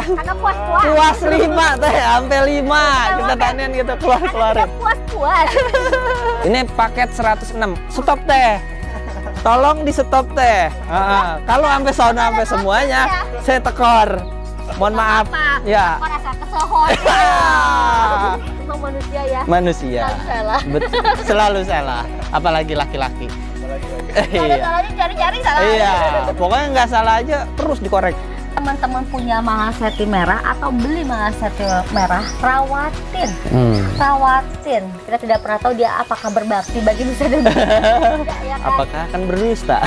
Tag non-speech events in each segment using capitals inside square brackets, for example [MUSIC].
puas puas. Puas lima teh, sampai lima kita tanyain gitu keluar keluarin. Puas puas. [LAUGHS] Ini paket 106. Stop teh. Tolong di stop teh. Uh, kalau sampai sauna sampai semuanya, ya. saya tekor. Mohon maaf. Ya. Cuma [LAUGHS] manusia ya. Manusia. Selalu salah. Selalu salah. Apalagi laki-laki. Kalau [LAUGHS] iya. cari-cari salah. Iya. Pokoknya nggak salah aja terus dikorek teman-teman punya mahal seti merah atau beli mahal seti merah, rawatin. Hmm. Rawatin. Kita tidak pernah tahu dia apakah berbakti bagi bisa dan [LAUGHS] ya kan? Apakah akan berdusta?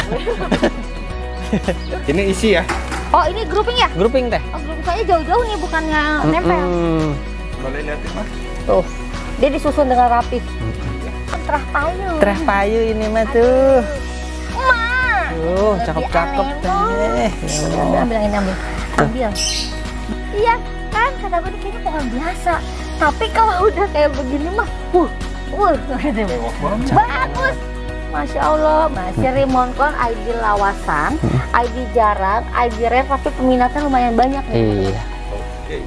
[LAUGHS] ini isi ya? Oh, ini grouping ya? Grouping teh. Oh, grouping saya jauh-jauh nih bukannya mm -mm. nempel. Boleh lihat Mas. Tuh. Dia disusun dengan rapi. Mm -hmm. Terah payu. Terah payu ini mah tuh. Aduh. Aduh, cakep-cakep teh. Ya ambil, ambil, ambil. Ambil. Iya, kan kata gue kayaknya pohon biasa. Tapi kalau udah kayak begini mah, uh, uh, gitu. bagus. Masya Allah, masih rimonkon ID lawasan, hmm. ID jarang, ID rare, tapi peminatnya lumayan banyak nih. Iya. Oke. Okay.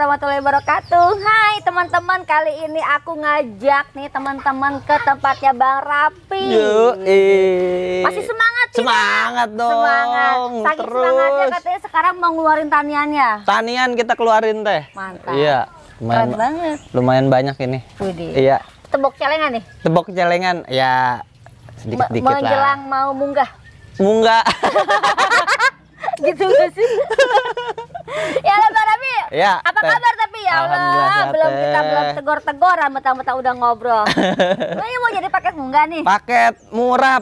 warahmatullahi wabarakatuh Hai teman-teman kali ini aku ngajak nih teman-teman ke tempatnya Bang Rapi Yui. Masih semangat sih? Ya, semangat dong Semangat Saking Terus. semangatnya katanya sekarang mau ngeluarin taniannya Tanian kita keluarin teh Mantap Iya lumayan, Keren banget Lumayan banyak ini Widi. Iya Tebok celengan nih? Tebok celengan ya sedikit-sedikit lah Menjelang mau munggah Munggah [LAUGHS] gitu gak sih? [LAUGHS] [LAUGHS] ya lah Pak Rami, ya, apa kabar tapi ya Allah, belum kita belum tegor-tegor amat-amat udah ngobrol. [LAUGHS] Ini mau jadi paket enggak nih? Paket murah,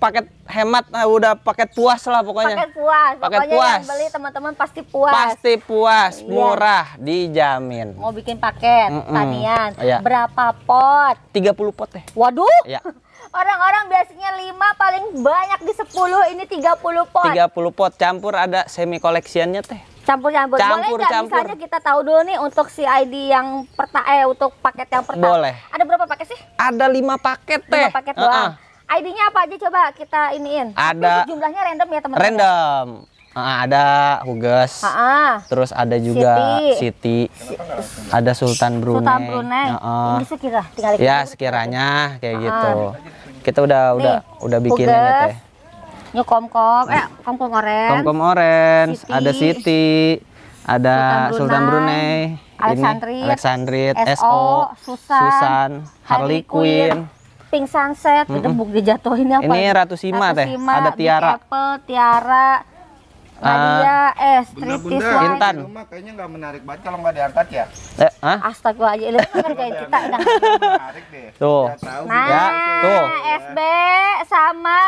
paket hemat, nah udah paket puas lah pokoknya. Paket puas, paket pokoknya puas. yang beli teman-teman pasti puas. Pasti puas, iya. murah, dijamin. Mau bikin paket, mm -mm. tanian, iya. berapa pot? 30 pot deh. Waduh. Ya. [LAUGHS] Orang-orang biasanya lima paling banyak di sepuluh ini tiga puluh pot. Tiga puluh pot campur ada semi koleksiannya teh campur campur, campur boleh nggak misalnya kita tahu dulu nih untuk si ID yang perta eh untuk paket yang pertama boleh ada berapa paket sih ada lima paket teh lima paket doang uh -uh. ID-nya apa aja coba kita iniin ada Tapi jumlahnya random ya teman-teman random uh, ada Huges uh -uh. terus ada juga Siti, ada Sultan Brunei Sultan Brunei uh -uh. ini sekira tinggal ya sekiranya kayak uh gitu kita udah nih, udah udah bikin Huges. ini teh ini komkom, eh komkom orange. Komkom oren, ada Siti, ada Sultan Brunei, Sultan Alexandrit, SO, Susan, Susan Harley Quinn. Pink Sunset, mm -hmm. itu buk dijatuhin apa? Ini ya? Ratu Sima, Ratu Sima teh, ada Tiara. Apple, Tiara, Nadia uh, S, Tritis Intan. Rumah kayaknya nggak menarik banget kalau nggak diangkat ya. Eh, aja, Astagfirullahaladzim, kan kayak kita menarik deh. Tuh. Nah, ya, tuh. SB sama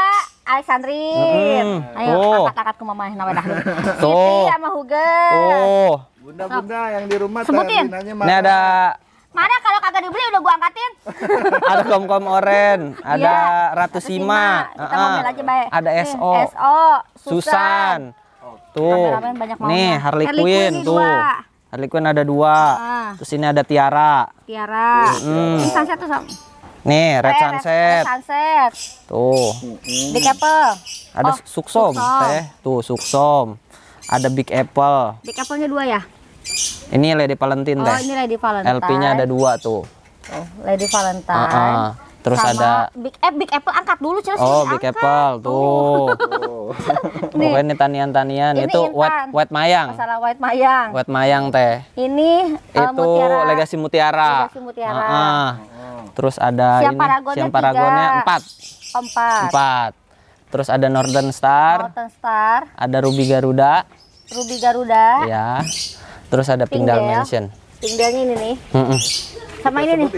Alexandrin. Hmm. Ayo angkat-angkat ke mama nama dah. [LAUGHS] Tuh. sama Huge Tuh. Bunda-bunda yang di rumah sebutin. Ini ada Mana kalau kagak dibeli udah gua angkatin. [LAUGHS] ada kom-kom oren, iya, ada ya, Ratu Sima, Sima. Kita uh, aja, baik. ada SO. SO, Susan, Susan Tuh. Nih Harley, Quinn tuh. Harley Quinn ada dua. Ah. Terus ini ada Tiara. Tiara. Hmm. Ini sunset tuh, Nih, Red, eh, Red Sunset. Red Sunset. Tuh. Big Apple. Ada oh, Suksom, teh. Tuh, Suksom. Ada Big Apple. Big Apple-nya dua ya? Ini Lady Valentine, oh, teh. Oh, ini Lady Valentine. LP-nya ada dua tuh. Oh, Lady Valentine. Uh -uh. Terus Sama ada Big Apple, eh, Big Apple angkat dulu, Cil. Oh, Big angkat. Apple tuh. [LAUGHS] [LAUGHS] nih. Pokoknya ini tanian-tanian itu intan. white, white mayang. Masalah white mayang. White mayang teh. Ini uh, itu mutiara. legasi mutiara. Legasi mutiara. Uh ah, -huh. Ah. Oh. Terus ada siang ini paragonnya siang paragonnya empat. Empat. Empat. Terus ada Northern Star. Northern Star. Ada Ruby Garuda. Ruby Garuda. Ya. Terus ada Pindal Mansion. Pingdalnya ini nih. Mm -mm. Sama ini nih.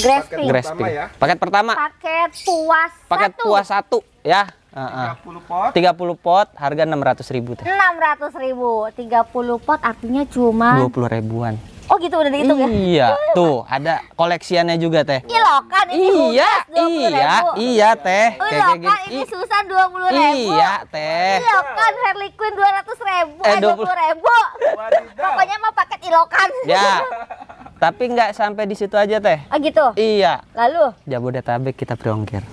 Grasping. Ya. Grasping. Paket pertama. Paket puas. Paket puas satu ya. Uh, uh. 30 pot. 30 pot harga 600.000 ribu teh. 600 ribu. 30 pot artinya cuma 20 ribuan. Oh gitu udah dihitung iya. ya? Iya. Tuh, ada koleksiannya juga teh. Ilokan ini Iya, iya, iya teh. Ilokan ini susah 20 ribu. Iya teh. Ilokan iya Harley Quinn 200 ribu, eh, 20, eh, 20 ribu. Pokoknya mau paket ilokan. Ya. Tapi nggak sampai di situ aja teh. Oh gitu? Iya. Lalu? Jabodetabek kita berongkir.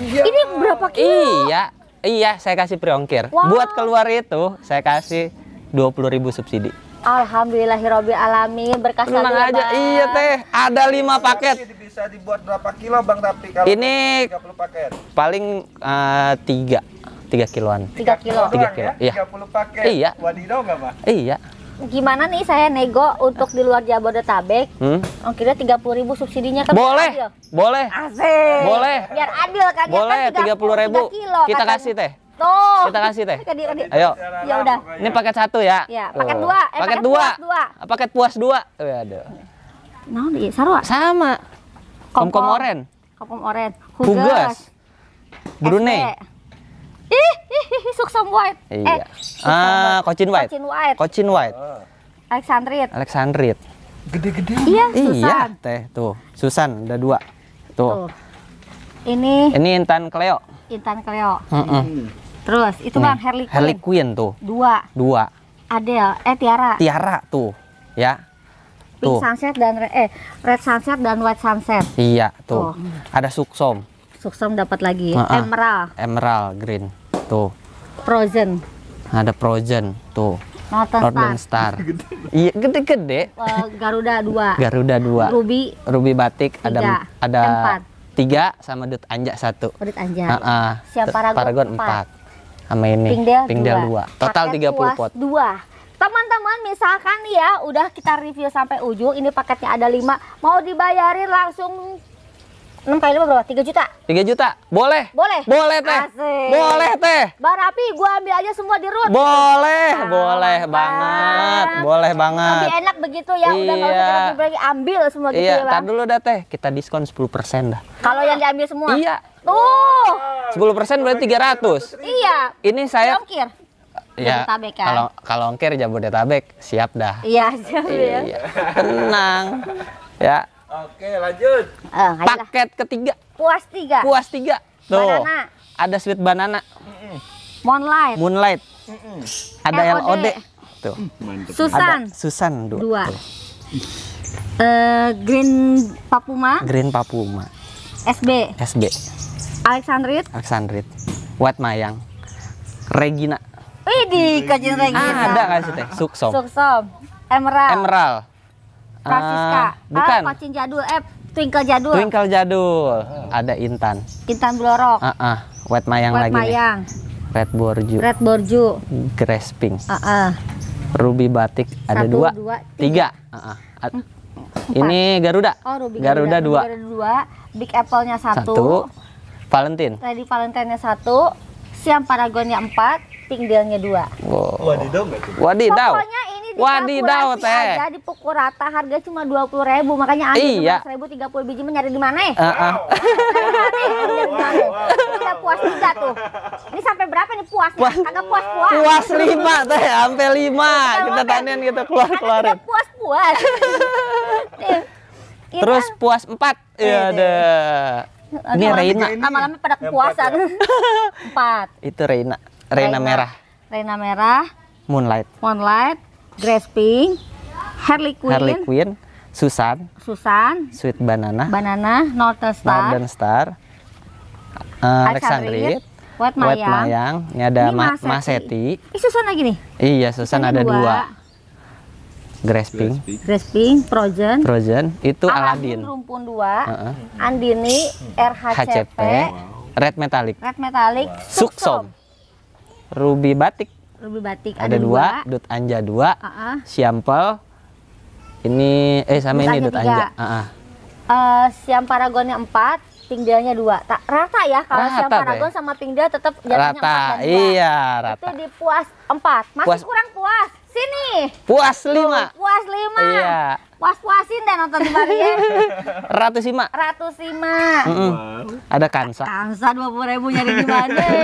Ya. Ini berapa kilo? Iya, iya saya kasih priongkir. Wow. Buat keluar itu saya kasih 20.000 subsidi. Alhamdulillahirobbil alamin berkah Tenang ya, aja, bang. iya teh. Ada 5 paket. Bisa dibuat berapa kilo bang tapi kalau ini 30 paket. Paling uh, 3 3 kiloan. 3 kilo. 3 kilo. Ya? Iya. 30 paket. Iya. Wadidau enggak, Pak? Iya gimana nih saya nego untuk di luar Jabodetabek? Hmm? Oh, kira tiga ribu subsidinya kan boleh, adil. boleh, Asik. boleh, biar adil kan? Boleh kan tiga puluh ribu. Kilo, kita katanya. kasih teh. Tuh. Kita kasih teh. Kadi, kadi. Ayo. Ya udah. Ini paket satu ya. Ya, paket oh. dua. Eh, paket, paket dua. Puas dua. Ah, paket puas dua. Ya ada. Nah, di sarwa. Sama. Komkom oren. Komkom oren. Hugas. Hugas. Brunei. Ih, ih, ih Suksum White. Iya. Eh, ah, Cochin White. Cochin White. Cochin White. Ah. Alexandrit. Alexandrit. Gede-gede. Iya, iya Susan. Iya, teh tuh. Susan ada dua. Tuh. tuh. Ini Ini Intan Cleo. Intan Cleo. Mm -mm. Terus itu Nih, Bang Harley Quinn. Harley Quinn tuh. Dua. Dua. Adele, eh Tiara. Tiara tuh. Ya. Pink tuh. Sunset dan eh Red Sunset dan White Sunset. Iya, tuh. tuh. Ada Suksom. Suksom dapat lagi. Uh -uh. Emerald. Emerald Green. Tuh. Frozen. Ada Frozen, tuh. Northern, Northern Star. Star. iya, gede-gede. Uh, Garuda 2. Garuda 2. Ruby. Ruby Batik tiga. ada ada Empat. tiga sama Dut Anja satu. Dut Anja. Uh -uh. Siapa Paragon, Paragon empat. Sama ini. Pingdel, Pingdel 2. 2. Total tiga 30 pot. Dua. teman-teman misalkan ya udah kita review sampai ujung ini paketnya ada lima, mau dibayarin langsung 6 hmm, kali 5 berapa? 3 juta. 3 juta. Boleh. Boleh. Boleh teh. Asik. Boleh teh. Bar api gua ambil aja semua di root. Boleh, ah, boleh mantap. banget. Boleh banget. Lebih enak begitu ya, iya. udah enggak usah lagi ambil semua gitu iya. ya, Bang. Iya, dulu dah teh. Kita diskon 10% dah. Kalau yang diambil semua? Iya. Tuh. 10% berarti 300. Iya. Ini saya Jokir. Ya, kan? kalau kalau ongkir Jabodetabek siap dah. Iya, siap iya. ya. Tenang. Ya, Oke, lanjut. Uh, Paket ketiga. Puas tiga. Puas tiga. Tuh. Banana. Ada sweet banana. Moonlight. Moonlight. Ada LOD. LOD. Tuh. Mm, Susan. Ada Susan dua. dua. Tuh. Uh, Green Papuma. Green Papuma. SB. SB. Alexandrit. Alexandrit. Wat Mayang. Regina. Wih di kajian Regina. Ah, ada kasih teh. Suksom. Suksom. Emerald. Emerald. Francisca. Uh, bukan. Ah, Kocin jadul. Eh, Twinkle jadul. Twinkle jadul. Ada Intan. Intan Blorok. Ah, uh, uh. Wet Mayang Wet lagi Mayang. Nih. Red Borju. Red Borju. Grass Pink. Uh, uh. Ruby Batik ada Satu, dua, dua, tiga. tiga. Uh, uh. Empat. Ini Garuda. Oh, Ruby Garuda, Garuda dua. Garuda dua. Big Apple-nya satu. satu. Valentine. Lady Valentine-nya satu. Siam nya empat. Pink Deal-nya dua. Wow. Wadidaw nggak tuh? Wadidaw. Pokoknya ini Kan Wadidaw teh. Jadi di pukul rata harga cuma dua puluh ribu makanya ada iya. ribu tiga puluh biji mencari di mana ya? Uh Udah puas tiga tuh. Ini sampai berapa nih puas? puas. Kagak puas puas. Puas lima teh, sampai lima kita tanyain gitu, [LAUGHS] kita keluar keluarin. Puas puas. Terus puas empat. Iya, iya deh. Ini Reina. Lama-lama pada kepuasan. Ya? [LAUGHS] Empat. Itu Reina. Reina merah. Reina merah. Moonlight. Moonlight. Grace Harley Quinn, Harley Quinn, Susan, Susan, Sweet Banana, Banana, Northern Star, Northern Star, uh, Alexandrite, White Mayang, White Mayang, ini ada ini Ma Maseti. Maseti. Ih, Susan lagi nih. Iya, Susan, ada dua. dua. Grace Pink, Grace Pink, itu Aladin, Rumpun dua, uh -uh. Andini, RHCP, HCP, Red Metalik, Red Metalik, wow. Suksom, Ruby Batik, Ruby Batik ada, ada dua, dua, Dut Anja dua, uh -uh. Siampel, ini eh sama Dut ini Anja Dut Anja. Uh -uh. Uh, siam paragonnya empat, Pingdalnya dua. Tak rata ya kalau rata, siam paragon sama Pingdal tetap jaraknya rata. empat dan Iya rata. Itu di puas empat, masih puas. kurang puas. Sini. Puas lima. Tuh, puas lima. Iya. Puas puasin deh nonton di ya. [LAUGHS] Ratus lima. Ratus lima. Ada kansa. Kansa dua puluh ribu nyari di mana? [LAUGHS]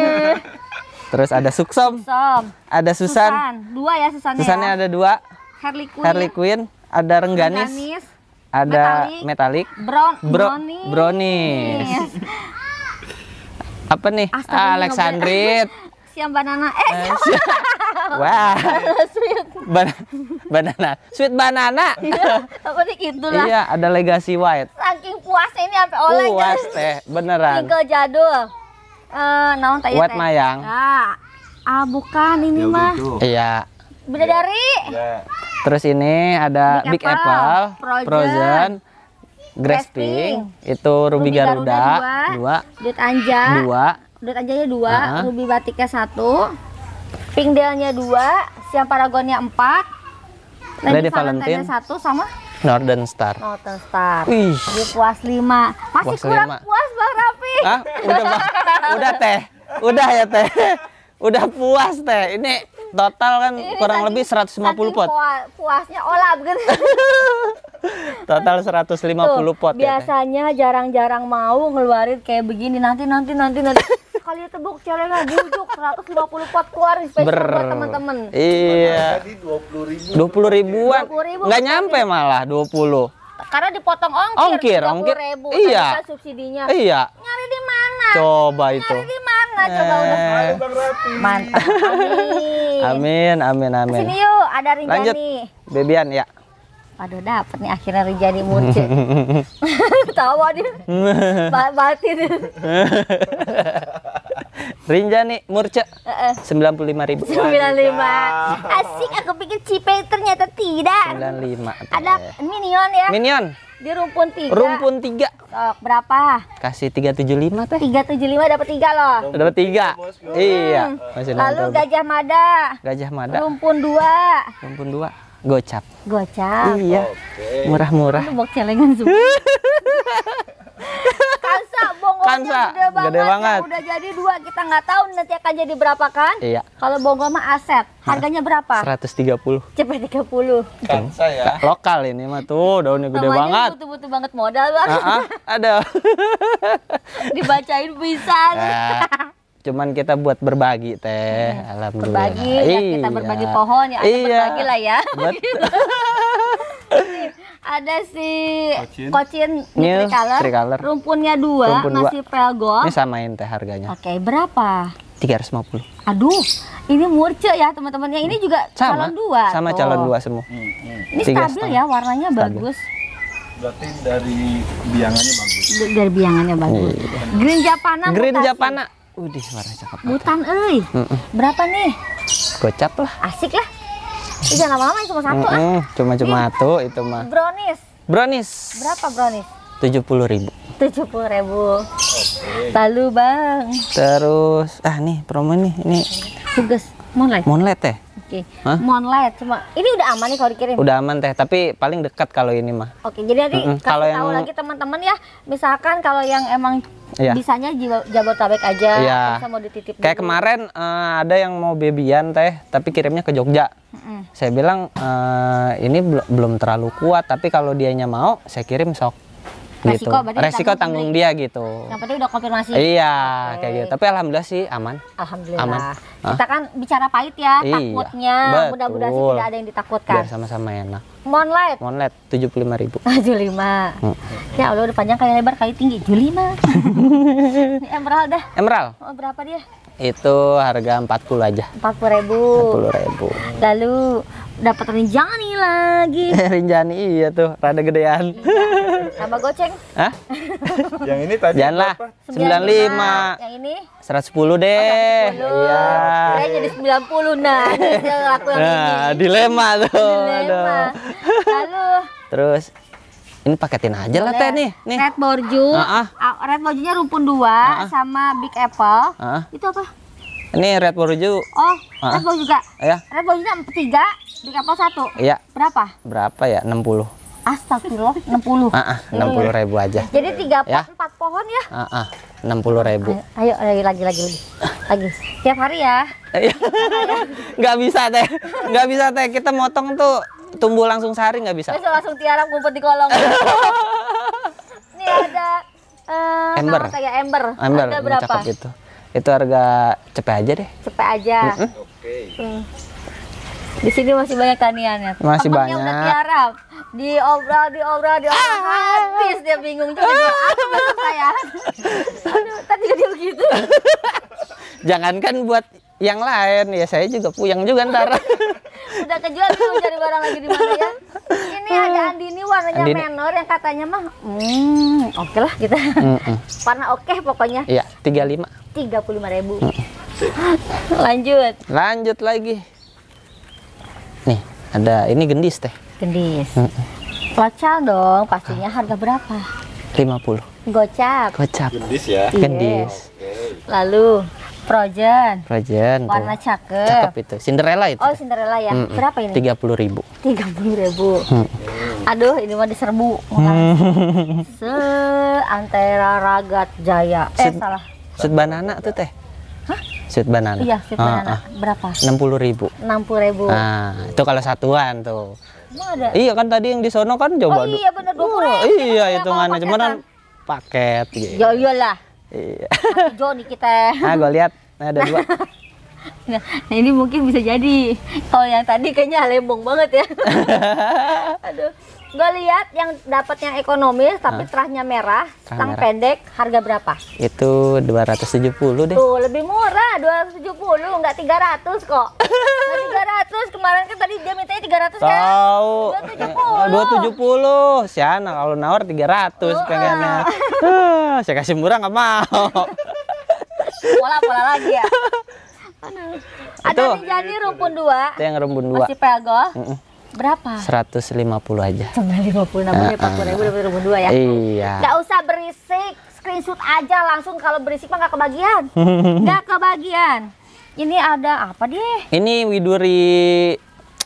Terus ada Suksom, Suksom. Ada Susan. Susan. Dua ya Susannya. Susannya ya. ada dua. Harley Quinn. Harley Quinn. Ada Rengganis. Rengganis. Ada Metalik. Brown. Bro brownies. brownies. Apa nih? Astaga, ah, Alexandrit. Siam banana. Eh, eh siam. Wah. sweet. Ban banana. Sweet banana. Iya, nih gitu lah. Iya, ada legasi white. Saking puasnya ini sampai oleh. Puas teh, beneran. Tinggal jadul. Eh, naon tadi teh mayang. Ah. Ya. Ah, bukan ini mah. Gitu. Iya. Bidadari. Ya. Terus ini ada Big, Big Apple, Apple Frozen, Frozen Grass itu Ruby, Ruby Garuda, Garuda dua, dua, Dut Anja, dua, Dut Anjanya dua, uh -huh. Ruby Batiknya satu, Pink dua, Siam Paragonnya empat, Lady, Lady Valentine satu sama Northern Star. Northern Star. Wih. puas lima. Masih puas kurang lima. puas Hah? Udah, udah teh. Udah ya teh. Udah puas teh. Ini total kan Ini kurang seratus lebih 150 pot. Puasnya olah gitu. [LAUGHS] total 150 Tuh, pot ya, biasanya jarang-jarang mau ngeluarin kayak begini nanti nanti nanti nanti kali tebuk celengan diujuk 150 pot keluar spesial Ber... buat teman-teman. Iya. Tadi 20 ribu. 20 ribuan. 20 ribu. Nggak nyampe malah 20 karena dipotong ongkir, ongkir, ongkir. ribu iya subsidinya iya nyari di mana coba nyari itu nyari di mana coba eh. udah mantap amin amin amin amin Sini yuk ada Rinjani lanjut Bebian ya Aduh dapat nih akhirnya jadi murci. [LAUGHS] Tawa dia. Batin. [LAUGHS] Rinja nih murca sembilan puluh lima ribu. Sembilan lima. Asik aku pikir cipe ternyata tidak. Sembilan lima. Ada minion ya. Minion. Di rumpun tiga. Rumpun tiga. oh, berapa? Kasih tiga tujuh lima teh. Tiga tujuh lima dapat tiga loh. Dapat tiga. Iya. Hmm. Lalu gajah mada. Gajah mada. Rumpun dua. Rumpun dua Gocap. Gocap. Iya. Murah-murah. okay. bok celengan semua. [LAUGHS] Kansa bonggolnya Kansa, gede banget. Gede banget. udah jadi dua kita nggak tahu nanti akan jadi berapa kan? Iya. Kalau bonggol mah aset. Harganya berapa? Seratus tiga 130. Cepet 30. Kansa ya. Lokal ini mah tuh daunnya gede Namanya banget. butuh-butuh banget modal, banget. ada. [LAUGHS] Dibacain bisa. Nah cuman kita buat berbagi teh hmm. alhamdulillah berbagi ya kita iya. berbagi pohon ya iya. berbagi lah ya betul [LAUGHS] ada si kocin, kocin new tricolor. rumpunnya dua Rumpun nasi dua. pelgo ini samain teh harganya oke okay, berapa 350 aduh ini murce ya teman-teman yang ini juga sama, calon dua sama tuh. calon oh. dua semua hmm, hmm. ini stabil ya warnanya stabil. bagus berarti dari biangannya bagus dari biangannya bagus iya. green japana green japana japana Udah suara cakep. Butan eh, Mm -mm. Berapa nih? Gocap lah. Asik lah. Ih, jangan lama-lama cuma satu mm -mm. ah. Cuma-cuma satu -cuma itu mah. Brownies. Brownies. Berapa brownies? Tujuh puluh ribu. Tujuh puluh ribu. Lalu bang. Terus ah nih promo nih ini. Tugas monlet. Monlet ya. Oke. Okay. Monlet cuma ini udah aman nih kalau dikirim. Udah aman teh, tapi paling dekat kalau ini mah. Oke, jadi nanti mm -mm. kalau yang... tahu lagi teman-teman ya, misalkan kalau yang emang iya. bisanya Jabotabek aja iya. bisa mau dititip kayak dulu. kemarin uh, ada yang mau bebian teh tapi kirimnya ke Jogja mm-hmm. saya bilang uh, ini belum terlalu kuat tapi kalau dianya mau saya kirim sok gitu. Resiko, Resiko tanggung dia gitu. Yang penting udah konfirmasi. Iya, okay. kayak gitu. Tapi alhamdulillah sih aman. Alhamdulillah. Aman. Kita kan bicara pahit ya, iya, takutnya. Mudah-mudahan sih tidak ada yang ditakutkan. Biar sama-sama enak. Monlet. Monlet lima ribu. 75. [LAUGHS] lima. Hmm. Ya Allah udah panjang kali lebar kali tinggi. 75. [LAUGHS] Ini emerald dah. Emerald. Oh, berapa dia? Itu harga empat puluh aja. Empat puluh ribu. Empat puluh ribu. Lalu dapat Rinjani lagi. [LAUGHS] Eh, Rinjani iya tuh, rada gedean. Sama [LAUGHS] goceng. Hah? [LAUGHS] yang ini tadi Janganlah. Sembilan lima. Yang ini? Seratus sepuluh deh. Oh, Iya. Kira jadi sembilan puluh nah. aku yang nah, ini. dilema tuh. Dilema. Lalu Terus ini paketin aja lah teh nih, nih. Red borju. Uh -uh. Red borjunya rumpun dua uh -uh. sama Big Apple. Uh -uh. Itu apa? Ini Red Bull hijau. Oh, uh Red Bull juga. Ya. Red Bull juga tiga di kapal satu. Iya. Berapa? Berapa ya? 60 Astagfirullah, puluh. Ah, ah iya, iya, iya. enam puluh ribu aja. Jadi tiga ya. empat pohon ya? Ah, ah enam puluh ribu. Ayo, ayo lagi, lagi, lagi, lagi. Tiap hari ya? Iya. Gak bisa teh, Gak bisa teh. Kita motong tuh tumbuh langsung sehari nggak bisa. Bisa langsung tiarap ngumpet di kolong. [LAUGHS] Ini ada uh, ember. kayak ember. Ember. Ada berapa? itu. Itu harga cepet aja deh. Cepet aja. Mm -hmm. Oke. Di sini masih banyak taniannya. Masih Abangnya banyak. udah tiarap. di obra ah. habis dia bingung juga ah. apa saya. Tadi tadi dia begitu. Jangankan buat yang lain ya saya juga puyang juga ntar. udah kejual tuh cari barang lagi di mana ya? warnanya Andini. menor yang katanya mah hmm, oke okay lah kita gitu. mm -mm. [LAUGHS] warna oke okay pokoknya iya 35 lima ribu mm. [LAUGHS] lanjut lanjut lagi nih ada ini gendis teh gendis mm -mm. Local dong pastinya harga berapa 50 gocap gocap gendis ya gendis yeah. okay. lalu Projen. Frozen. Warna tuh. cakep. Cakep itu. Cinderella itu. Oh, Cinderella ya. Mm -mm. Berapa ini? Tiga puluh ribu. Tiga puluh ribu. Hmm. Aduh, ini mah diserbu. [LAUGHS] Se antara ragat jaya. Eh, Sud salah. Sud banana tuh teh. Hah? Sweet banana. Iya, sweet ah, banana. Ah. Berapa? Enam puluh ribu. Enam puluh ribu. Nah, itu kalau satuan tuh. ada? Iya kan tadi yang di sono kan coba. Oh iya benar dua puluh. Oh, iya hitungannya cuman paket gitu. Ya iyalah. Iya. nih kita. Ah, gue lihat. Nah, ada dua. Nah, nah, ini mungkin bisa jadi. Kalau yang tadi kayaknya lembong banget ya. Aduh. [LAUGHS] Gue lihat yang dapat yang ekonomis tapi ah. terahnya merah, Terah stang merah. pendek, harga berapa? Itu 270 deh. Tuh, lebih murah 270, enggak 300 kok. Enggak 300, kemarin kan tadi dia mintanya 300 Tau. kan? Tahu. 270. 270. Siana kalau nawar 300 uh. pengennya. Uh, [LAUGHS] saya kasih murah nggak mau. Pola-pola lagi ya. Ada yang jadi rumpun dua. Itu yang rumpun dua. Masih pelgo. Mm -mm. Berapa? 150 aja. 150 nabungnya 40 ribu, dua ya? Iya. Gak usah berisik, screenshot aja langsung kalau berisik mah gak kebagian. [LAUGHS] gak kebagian. Ini ada apa deh? Ini Widuri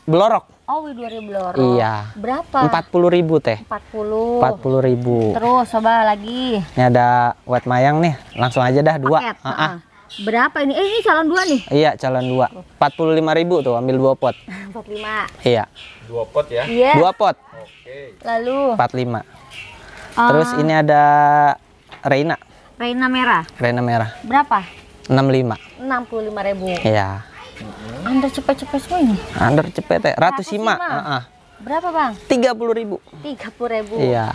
blorok Oh, Widuri blorok Iya. Berapa? Empat puluh ribu teh. Empat puluh. Empat puluh ribu. Terus coba lagi. Ini ada wet mayang nih, langsung aja dah dua. Paket. Uh -uh. Uh -uh. Berapa ini? Eh ini calon dua nih. Iya, calon dua. Empat puluh lima ribu tuh ambil dua pot. Empat lima. Iya. Dua pot ya? Iya. Yeah. Dua pot. Oke. Lalu. Empat lima. Uh, Terus ini ada Reina. Reina merah. Reina merah. Berapa? Enam lima. Enam puluh lima ribu. Iya. Mm-hmm. Under cepet-cepet semua ini. Under cepet ya. Ratus lima. Uh Berapa bang? Tiga puluh ribu. Tiga puluh ribu. Iya.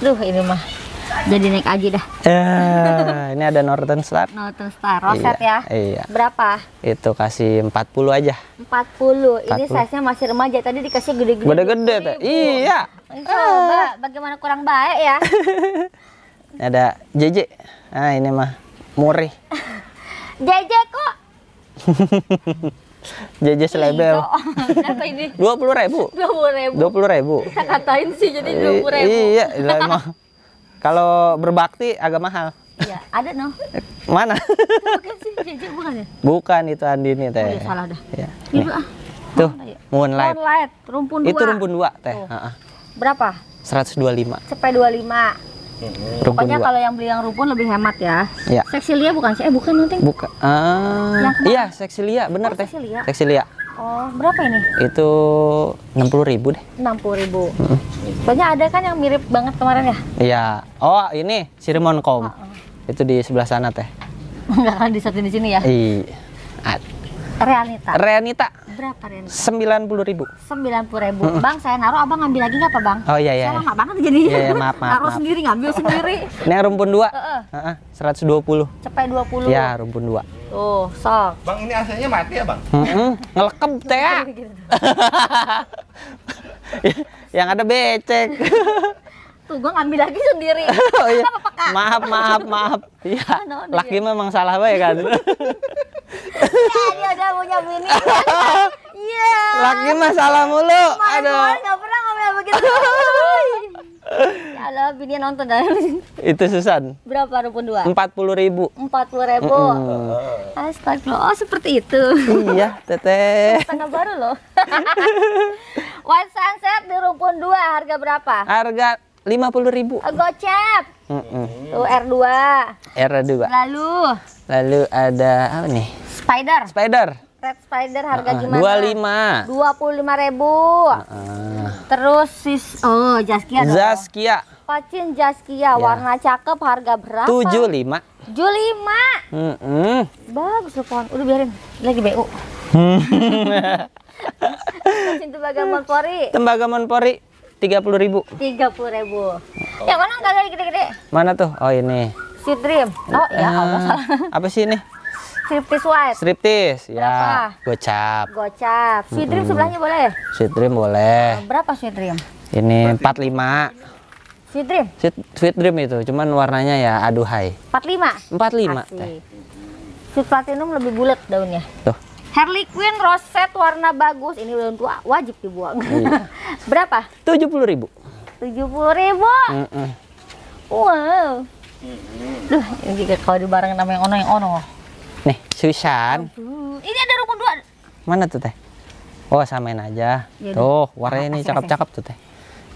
Duh ini mah jadi naik aja dah. Eh, ini ada Northern Star. Northern Star, iya, roset iya, ya. Iya. Berapa? Itu kasih 40 aja. 40. Ini size-nya masih remaja. Tadi dikasih gede-gede. Gede-gede. Iya. Coba ah. bagaimana kurang baik ya. ini [LAUGHS] ada JJ. nah ini mah murih. JJ [LAUGHS] kok. JJ [LAUGHS] selebel. Berapa ini? Dua puluh ribu. Dua puluh ribu. Dua puluh ribu. katain sih jadi dua puluh ribu. Iya, iya. Kalau berbakti agak mahal. Iya, ada no. Mana? Bukan sih, bukan ya? Bukan itu Andini teh. Oh, ya, salah dah. Ya. Nih. Ah. Tuh, moonlight. Moonlight, rumpun dua. Itu rumpun dua teh. Oh. Uh. Berapa? 125. Sampai 25. Rumpun Pokoknya kalau yang beli yang rumpun lebih hemat ya. Iya. Seksilia bukan sih? Eh bukan nanti. Bukan. Ah. Iya, seksilia benar oh, teh. Seksilia. seksilia. Oh, berapa ini? Itu 60 ribu deh. 60 ribu. Hmm. Banyak ada kan yang mirip banget kemarin ya? Iya. Oh, ini Sirimon Com. Oh, oh. Itu di sebelah sana teh. [LAUGHS] Enggak kan di satu di sini ya? Iya. Ah, Realita. Realita. Berapa Realita? Sembilan puluh ribu. Sembilan puluh ribu. Bang, saya naruh, abang ngambil lagi nggak apa bang? Oh iya iya. Saya lama banget jadi. Iya, iya maaf [LAUGHS] maaf. Naruh sendiri, ngambil sendiri. Ini rumpun dua. Seratus dua puluh. Cepet dua puluh. Ya rumpun dua. Oh, sok. Bang, ini aslinya mati ya bang? Mm -mm. teh. [LAUGHS] Yang ada becek. [LAUGHS] Tuh gue ngambil lagi sendiri. [LAUGHS] oh, iya. Apa, Maaf, maaf, [LAUGHS] maaf. Iya. No, no, ya? Laki memang salah bae kan. [LAUGHS] ya, dia punya bini. Iya. yeah. Laki mah salah mulu. Aduh. Enggak pernah ngomel begitu. ya bini nonton dah. Itu Susan. Berapa Rupun dua? Empat puluh ribu. Empat puluh ribu. Mm -mm. Astagfirullah, oh seperti itu. iya, teteh. Tanggal baru loh. One sunset di rukun dua harga berapa? Harga lima puluh ribu oh, gocap mm -mm. tuh R dua R dua. lalu lalu ada apa nih spider spider Red Spider harga uh, gimana? Dua lima. Dua puluh lima ribu. Uh, Terus sis, oh Jaskia. Jaskia. Pacin Jaskia ya. warna cakep harga berapa? Tujuh lima. Tujuh lima. Mm Bagus loh pon. Udah biarin lagi bu. [LAUGHS] [LAUGHS] Pacin tembaga Monpori. Tembaga Monpori tiga puluh ribu tiga puluh ribu oh. yang mana nggak lagi gede-gede mana tuh oh ini si dream oh ya uh, eh, Allah apa sih ini striptis white striptis ya gocap gocap sweet dream -hmm. sebelahnya boleh sweet dream boleh eh, berapa sweet dream ini empat lima sweet dream sweet, sweet dream itu cuman warnanya ya aduhai empat lima empat lima sweet platinum lebih bulat daunnya tuh Harley Quinn roset warna bagus. Ini belum tua wajib dibuang. Iya. [LAUGHS] Berapa? Tujuh puluh ribu. Tujuh puluh ribu. Mm -mm. Wow. Duh, ini juga kalau di sama yang ono yang ono. Nih, Susan. Aduh. Ini ada rukun dua. Mana tuh teh? Oh, samain aja. Yaudah. Tuh, warnanya ini cakep-cakep tuh teh.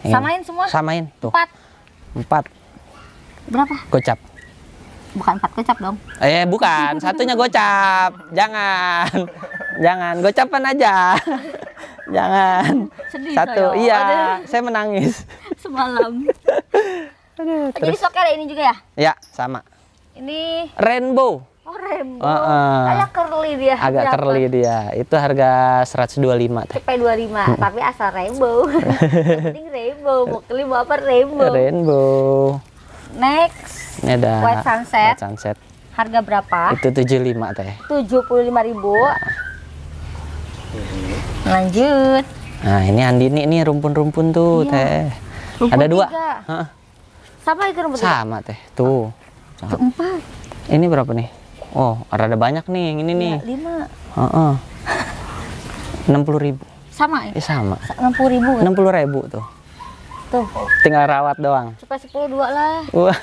Samain semua. Samain tuh. Empat. Empat. Berapa? Gocap bukan empat gocap dong eh bukan satunya gocap jangan jangan gocapan aja jangan Sedih satu saya. iya Aduh. saya menangis semalam [LAUGHS] Aduh, jadi soker ini juga ya ya sama ini rainbow Oh, rainbow. Uh, uh. Agak curly dia. Agak Berapa? Iya, curly dia. Itu harga 125 dua Cepet 25, hmm. tapi asal rainbow. [LAUGHS] penting rainbow, mau kelima apa rainbow. Rainbow. Next. Ini ada White Sunset. White Sunset. Harga berapa? Itu 75 teh. 75.000. Nah. Iya. Lanjut. Nah, ini Andini ini rumpun-rumpun tuh iya. teh. Rumpun ada dua. Sama itu rumpun Sama tiga? teh. Tuh. Sama. Empat. Ini berapa nih? Oh, ada banyak nih yang ini ya, nih. Lima. uh Uh 60 ribu Sama ya? Eh, sama. 60 ribu 60 ribu tuh. Tuh. Tinggal rawat doang. Cepat sepuluh dua lah.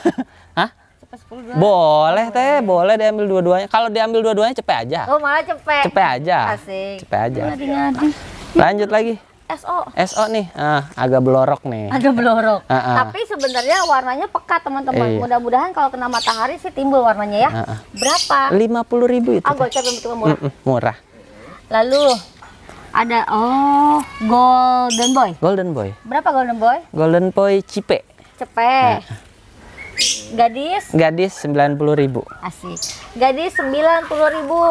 [LAUGHS] Hah? Cepat dua. Boleh teh, boleh diambil dua-duanya. Kalau diambil dua-duanya cepet aja. Oh, malah cepet. Cepet aja. Asik. Cepet aja. Lanjut lagi. SO. SO nih, ah, agak belorok nih. Agak belorok. Ah, ah. Tapi sebenarnya warnanya pekat teman-teman. Iya. Mudah-mudahan kalau kena matahari sih timbul warnanya ya. Ah, berapa lima puluh ribu itu. Ah, gocap betul murah. murah. Lalu ada oh Golden Boy. Golden Boy. Berapa Golden Boy? Golden Boy Cipe. Cipe. Nah. Gadis? Gadis puluh ribu. Asik. Gadis sembilan puluh ribu.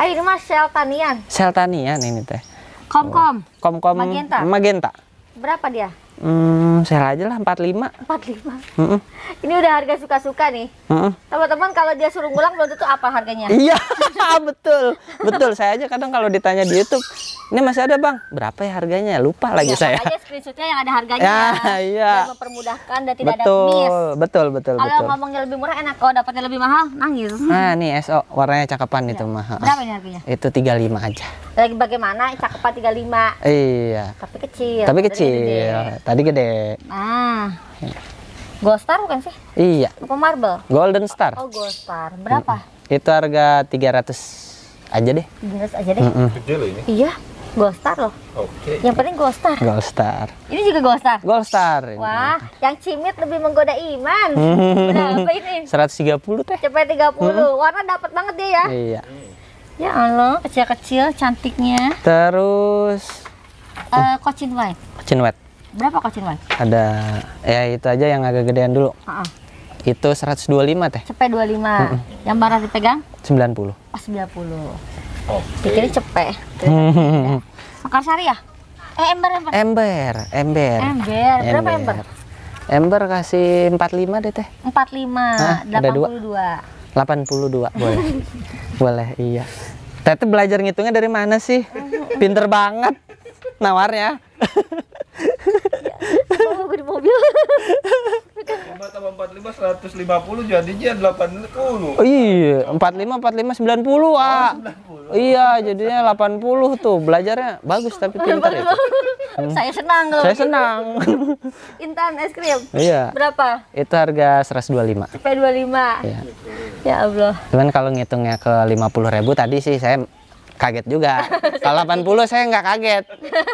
Ayo mas sel tanian. Sel tanian ini teh. Komkom. Komkom. Magenta. Magenta. Berapa dia? Hmm, sel aja lah 45. 45. Mm -mm. Ini udah harga suka-suka nih. Mm -mm. Teman-teman kalau dia suruh ngulang belum tentu apa harganya. Iya, [LAUGHS] betul. Betul. Saya aja kadang kalau ditanya di YouTube, ini masih ada, Bang. Berapa ya harganya? Lupa lagi ya, saya. ada screenshotnya yang ada harganya. Ya, [LAUGHS] iya. mempermudahkan dan tidak betul, ada miss. Betul, betul, kalau betul. Kalau ngomongnya lebih murah enak, kalau dapatnya lebih mahal nangis. Nah, nih SO warnanya cakepan ya. itu mahal. Berapa ini harganya? Itu 35 aja. Lagi bagaimana cakepan 35? Iya. Tapi kecil. Tapi kecil Tadi gede. Ah. Iya. Gold Star bukan sih? Iya. Apa marble? Golden Star. Oh, Gold Star. Berapa? Mm. Itu harga 300 aja deh. 300 aja deh. Mm -mm. Kecil ini. Iya. Gold Star loh. Oke. Okay. Yang penting Gold Star. Gold Star. Ini juga Gold Star. Gold Star. Wah, yang cimit lebih menggoda iman. [LAUGHS] Berapa ini? 130 teh. Cepet 30. Hmm. Warna dapat banget dia ya. Iya. Ya Allah, kecil-kecil cantiknya. Terus uh, Cochin White. Cochin White. Berapa mas? Ada ya itu aja yang agak gedean dulu. Uh -uh. Itu 125 teh. Cepet 25. Uh -uh. Yang barat dipegang? 90. Oh, 90. Oke. Pikirnya cepet. [LAUGHS] Mekar sari ya? Eh ember ember. Ember, ember. Ember. Berapa ember? Ember kasih 45 deh teh. 45, Hah, 82. Ada 82. boleh. [LAUGHS] boleh, iya. Tete belajar ngitungnya dari mana sih? [LAUGHS] Pinter banget nawarnya bawa gue di mobil lima tambah empat lima seratus lima puluh jadinya delapan puluh oh, iya empat lima empat lima sembilan puluh ah iya jadinya delapan puluh tuh belajarnya bagus tapi pintar ya hmm. saya senang kalau saya senang [LAUGHS] intan es krim iya berapa itu harga seratus dua lima p dua lima iya. ya allah cuman kalau ngitungnya ke lima puluh ribu tadi sih saya kaget juga [LAUGHS] kalau 80 saya nggak kaget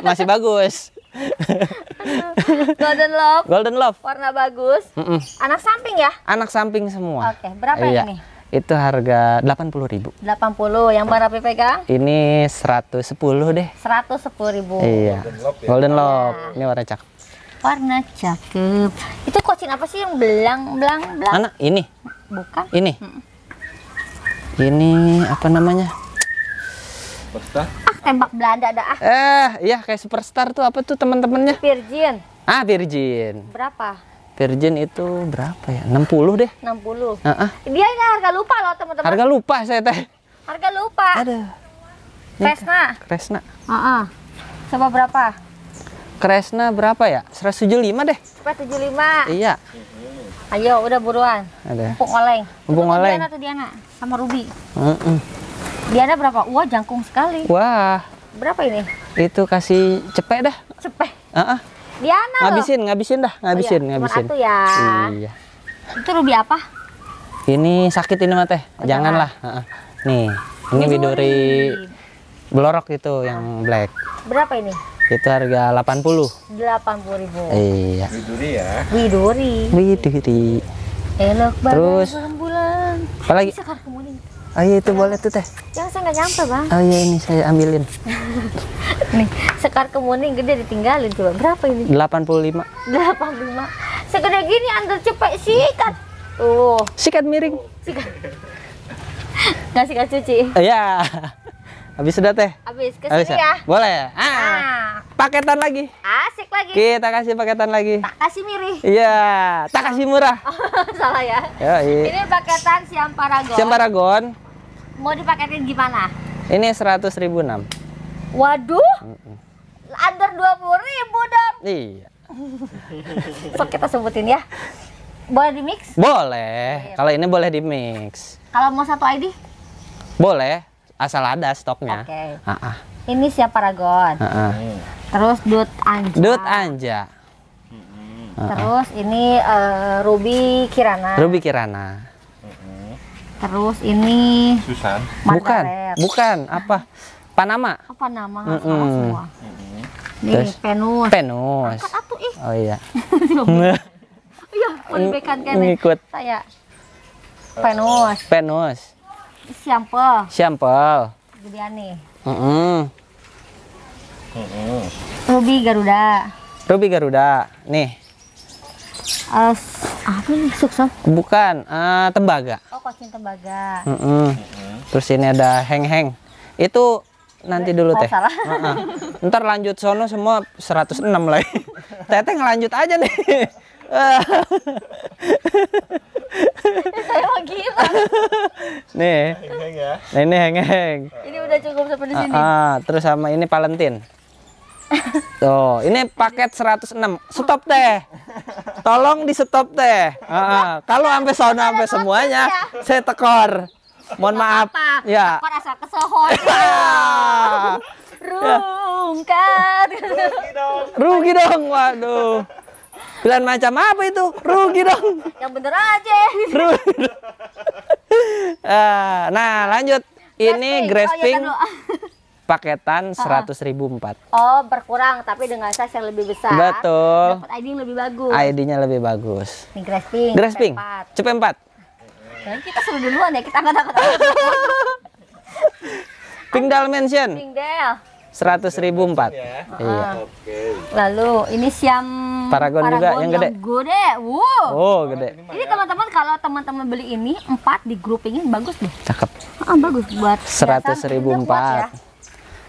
masih bagus [LAUGHS] Golden Love. Golden Love. Warna bagus. Mm -mm. Anak samping ya? Anak samping semua. Oke, okay. berapa ya iya. ini? Itu harga 80.000. 80. Yang berapa pegang? Ini 110 deh. 110.000. Iya. Golden Love. Ya? Golden Love. Iya. Ini warna cakep. Warna cakep. Itu kucing apa sih yang belang belang belang? Anak ini. Bukan. Ini. Hmm. Ini apa namanya? Superstar? Ah, tembak Belanda ada ah. Eh, iya kayak Superstar tuh apa tuh teman-temannya? Virgin. Ah, Virgin. Berapa? Virgin itu berapa ya? 60 deh. 60. Uh -uh. Dia ini harga lupa loh, teman-teman. Harga lupa saya teh. Harga lupa. Ada. Kresna. Kresna. Heeh. Uh -uh. Coba berapa? Kresna berapa ya? 175 deh. 175. Iya. Ayo, udah buruan. Ada. Mumpung oleng. Mumpung oleng. Diana tuh Diana sama Ruby. Uh -uh. Diana ada berapa? Wah, jangkung sekali. Wah. Berapa ini? Itu kasih cepet dah. Cepet. Heeh. Uh -uh. Diana ngabisin, loh. ngabisin dah, ngabisin, oh, iya. ngabisin. ya. Iya. Itu rubi apa? Ini sakit ini mah teh. Oh, Janganlah. Jangan. Uh Nih, ini biduri blorok itu yang black. Berapa ini? Itu harga 80. 80 Iya. Widuri ya. Widuri. Widuri. Elok banget Terus, bulan. Apalagi? kemuning. Oh iya itu boleh tuh teh. Yang saya nggak nyampe bang. Oh iya ini saya ambilin. [LAUGHS] Nih sekar kemuning gede ditinggalin coba berapa ini? 85 85 Segede gini antar cepet sikat. Uh. Sikat miring. Sikat. Nggak sikat cuci. Iya. Habis sudah teh. Habis kesini Habis, ya? ya. Boleh ya. Ah. ah. Paketan lagi. Asik lagi. Kita kasih paketan lagi. Tak kasih mirih. Iya. Tak kasih murah. Oh, [LAUGHS] salah ya. Yoi. Ini paketan siam paragon. Siam paragon Mau dipaketin gimana? Ini seratus ribu enam. Waduh, mm -mm. under dua puluh ribu dong. Iya. [LAUGHS] so kita sebutin ya. Boleh di mix? Boleh. Iya. Kalau ini boleh di mix. Kalau mau satu ID? Boleh, asal ada stoknya. Oke. Okay. Ah -ah. Ini siapa Paragon. Ah -ah. Terus Dut Anja. Dut Anja. Terus ini uh, Ruby Kirana. Ruby Kirana. Terus ini Susan. Margaret. Bukan, bukan apa? Panama. Oh, Panama mm -mm. semua. Mm -hmm. Ini Terus, penus. Penus. atuh Oh iya. [LAUGHS] Iya, pelibekan kene. Ikut. Saya. Penus. Penus. Siampel. Siampel. Gedean nih. Mm -mm. Mm -mm. Ruby Garuda. Ruby Garuda. Nih, uh, apa nih sukses? Bukan, uh, tembaga. Oh, kucing tembaga. Mm -mm. Mm Terus ini ada heng-heng. Itu nanti dulu oh, teh. Salah. Uh [LAUGHS] -uh. Ntar lanjut sono semua 106 lagi. [LAUGHS] Teteh ngelanjut aja nih. [LAUGHS] Eh, saya mau gila. Nih. Heng ya. -heng nah, Ini heng-heng. Ini udah cukup sampai di sini. Uh, uh, terus sama ini Palentin. Tuh, ini paket 106. Stop teh. Tolong di stop teh. Uh, Kalau sampai sono sampai semuanya, saya tekor. Mohon maaf. Ya. Tekor [LAUGHS] ya. Rugi dong. Rugi dong. Waduh. Pilihan macam apa itu? Rugi dong. Yang bener aja. Rugi. [LAUGHS] Ah, nah, lanjut. Ini grasping. Oh, iya, paketan ah. seratus ribu empat. Oh berkurang tapi dengan size yang lebih besar. Betul. Dapat ID yang lebih bagus. ID-nya lebih bagus. grasping. Grasping. Cepet empat. Dan kita seru duluan ya kita nggak angkat. [LAUGHS] Pingdal Mansion. Pingdal. Seratus ribu empat. Iya. iya. Ah. Okay. Lalu ini siam Paragon, Paragon juga yang, yang gede. Gede. Wow. Oh gede. Ini ya. teman-teman kalau teman-teman beli ini empat di groupingin bagus deh. Cakep. Ah, bagus buat seratus ribu empat. Ya.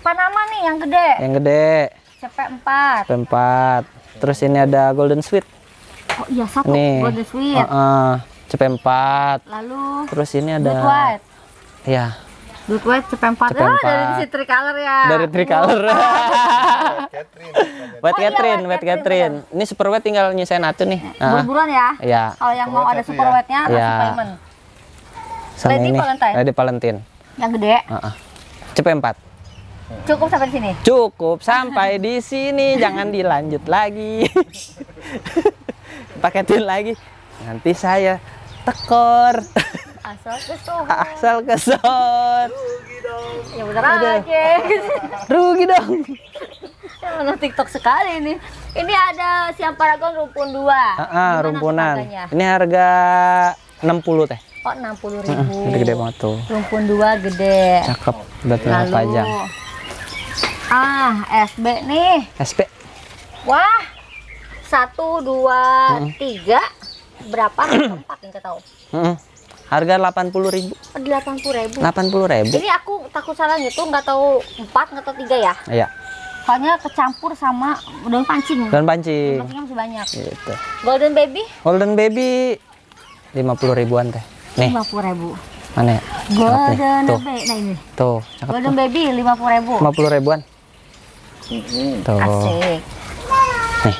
Panama nih yang gede. Yang gede. CP4. CP4. Terus ini ada Golden Sweet. Oh iya satu nih. Golden Sweet. Uh -uh. CP4. Lalu. Terus ini ada. Blue White. Iya. Blue White CP4. Oh, dari si Tricolor ya. Dari Tricolor. Wet [LAUGHS] Catherine, Wet Catherine. Oh, iya, ini super wet tinggal nyisain satu nih. Eh, Buruan ya. Iya. Kalau yang mau ada super wetnya ya. langsung iya. payment. Sama Lady ini. Valentine. Lady Valentine. Yang gede. Uh -uh. CP4. Cukup sampai di sini. Cukup sampai di sini, jangan dilanjut lagi. [LAUGHS] Paketin lagi. Nanti saya tekor. Asal kesor. [LAUGHS] Asal kesor. Rugi dong. Ya benar aja. [LAUGHS] Rugi dong. Mana ya, TikTok sekali ini. Ini ada siam paragon rumpun dua. Uh -uh, rumpunan. Ini harga 60 teh. Oh, 60 ribu. Uh, gede banget tuh. Rumpun dua gede. Cakep, udah tinggal panjang. Ah, SB nih. SB. Wah, satu, dua, hmm. tiga. Berapa? Empat yang tahu. Hmm. Harga delapan puluh ribu. Oh, delapan puluh ribu. Delapan puluh ribu. Ini aku takut salah gitu, nggak tahu empat, nggak tahu tiga ya? Iya. Soalnya kecampur sama daun pancing. Daun pancing. Daun pancingnya masih banyak. Gitu. Golden baby? Golden baby lima puluh ribuan teh. Lima puluh ribu. Mana ya? Golden Tuh. Nah ini. Tuh, cakep. Golden tuh. baby 50 ribu. 50 ribuan. tuh. Asik. Nih.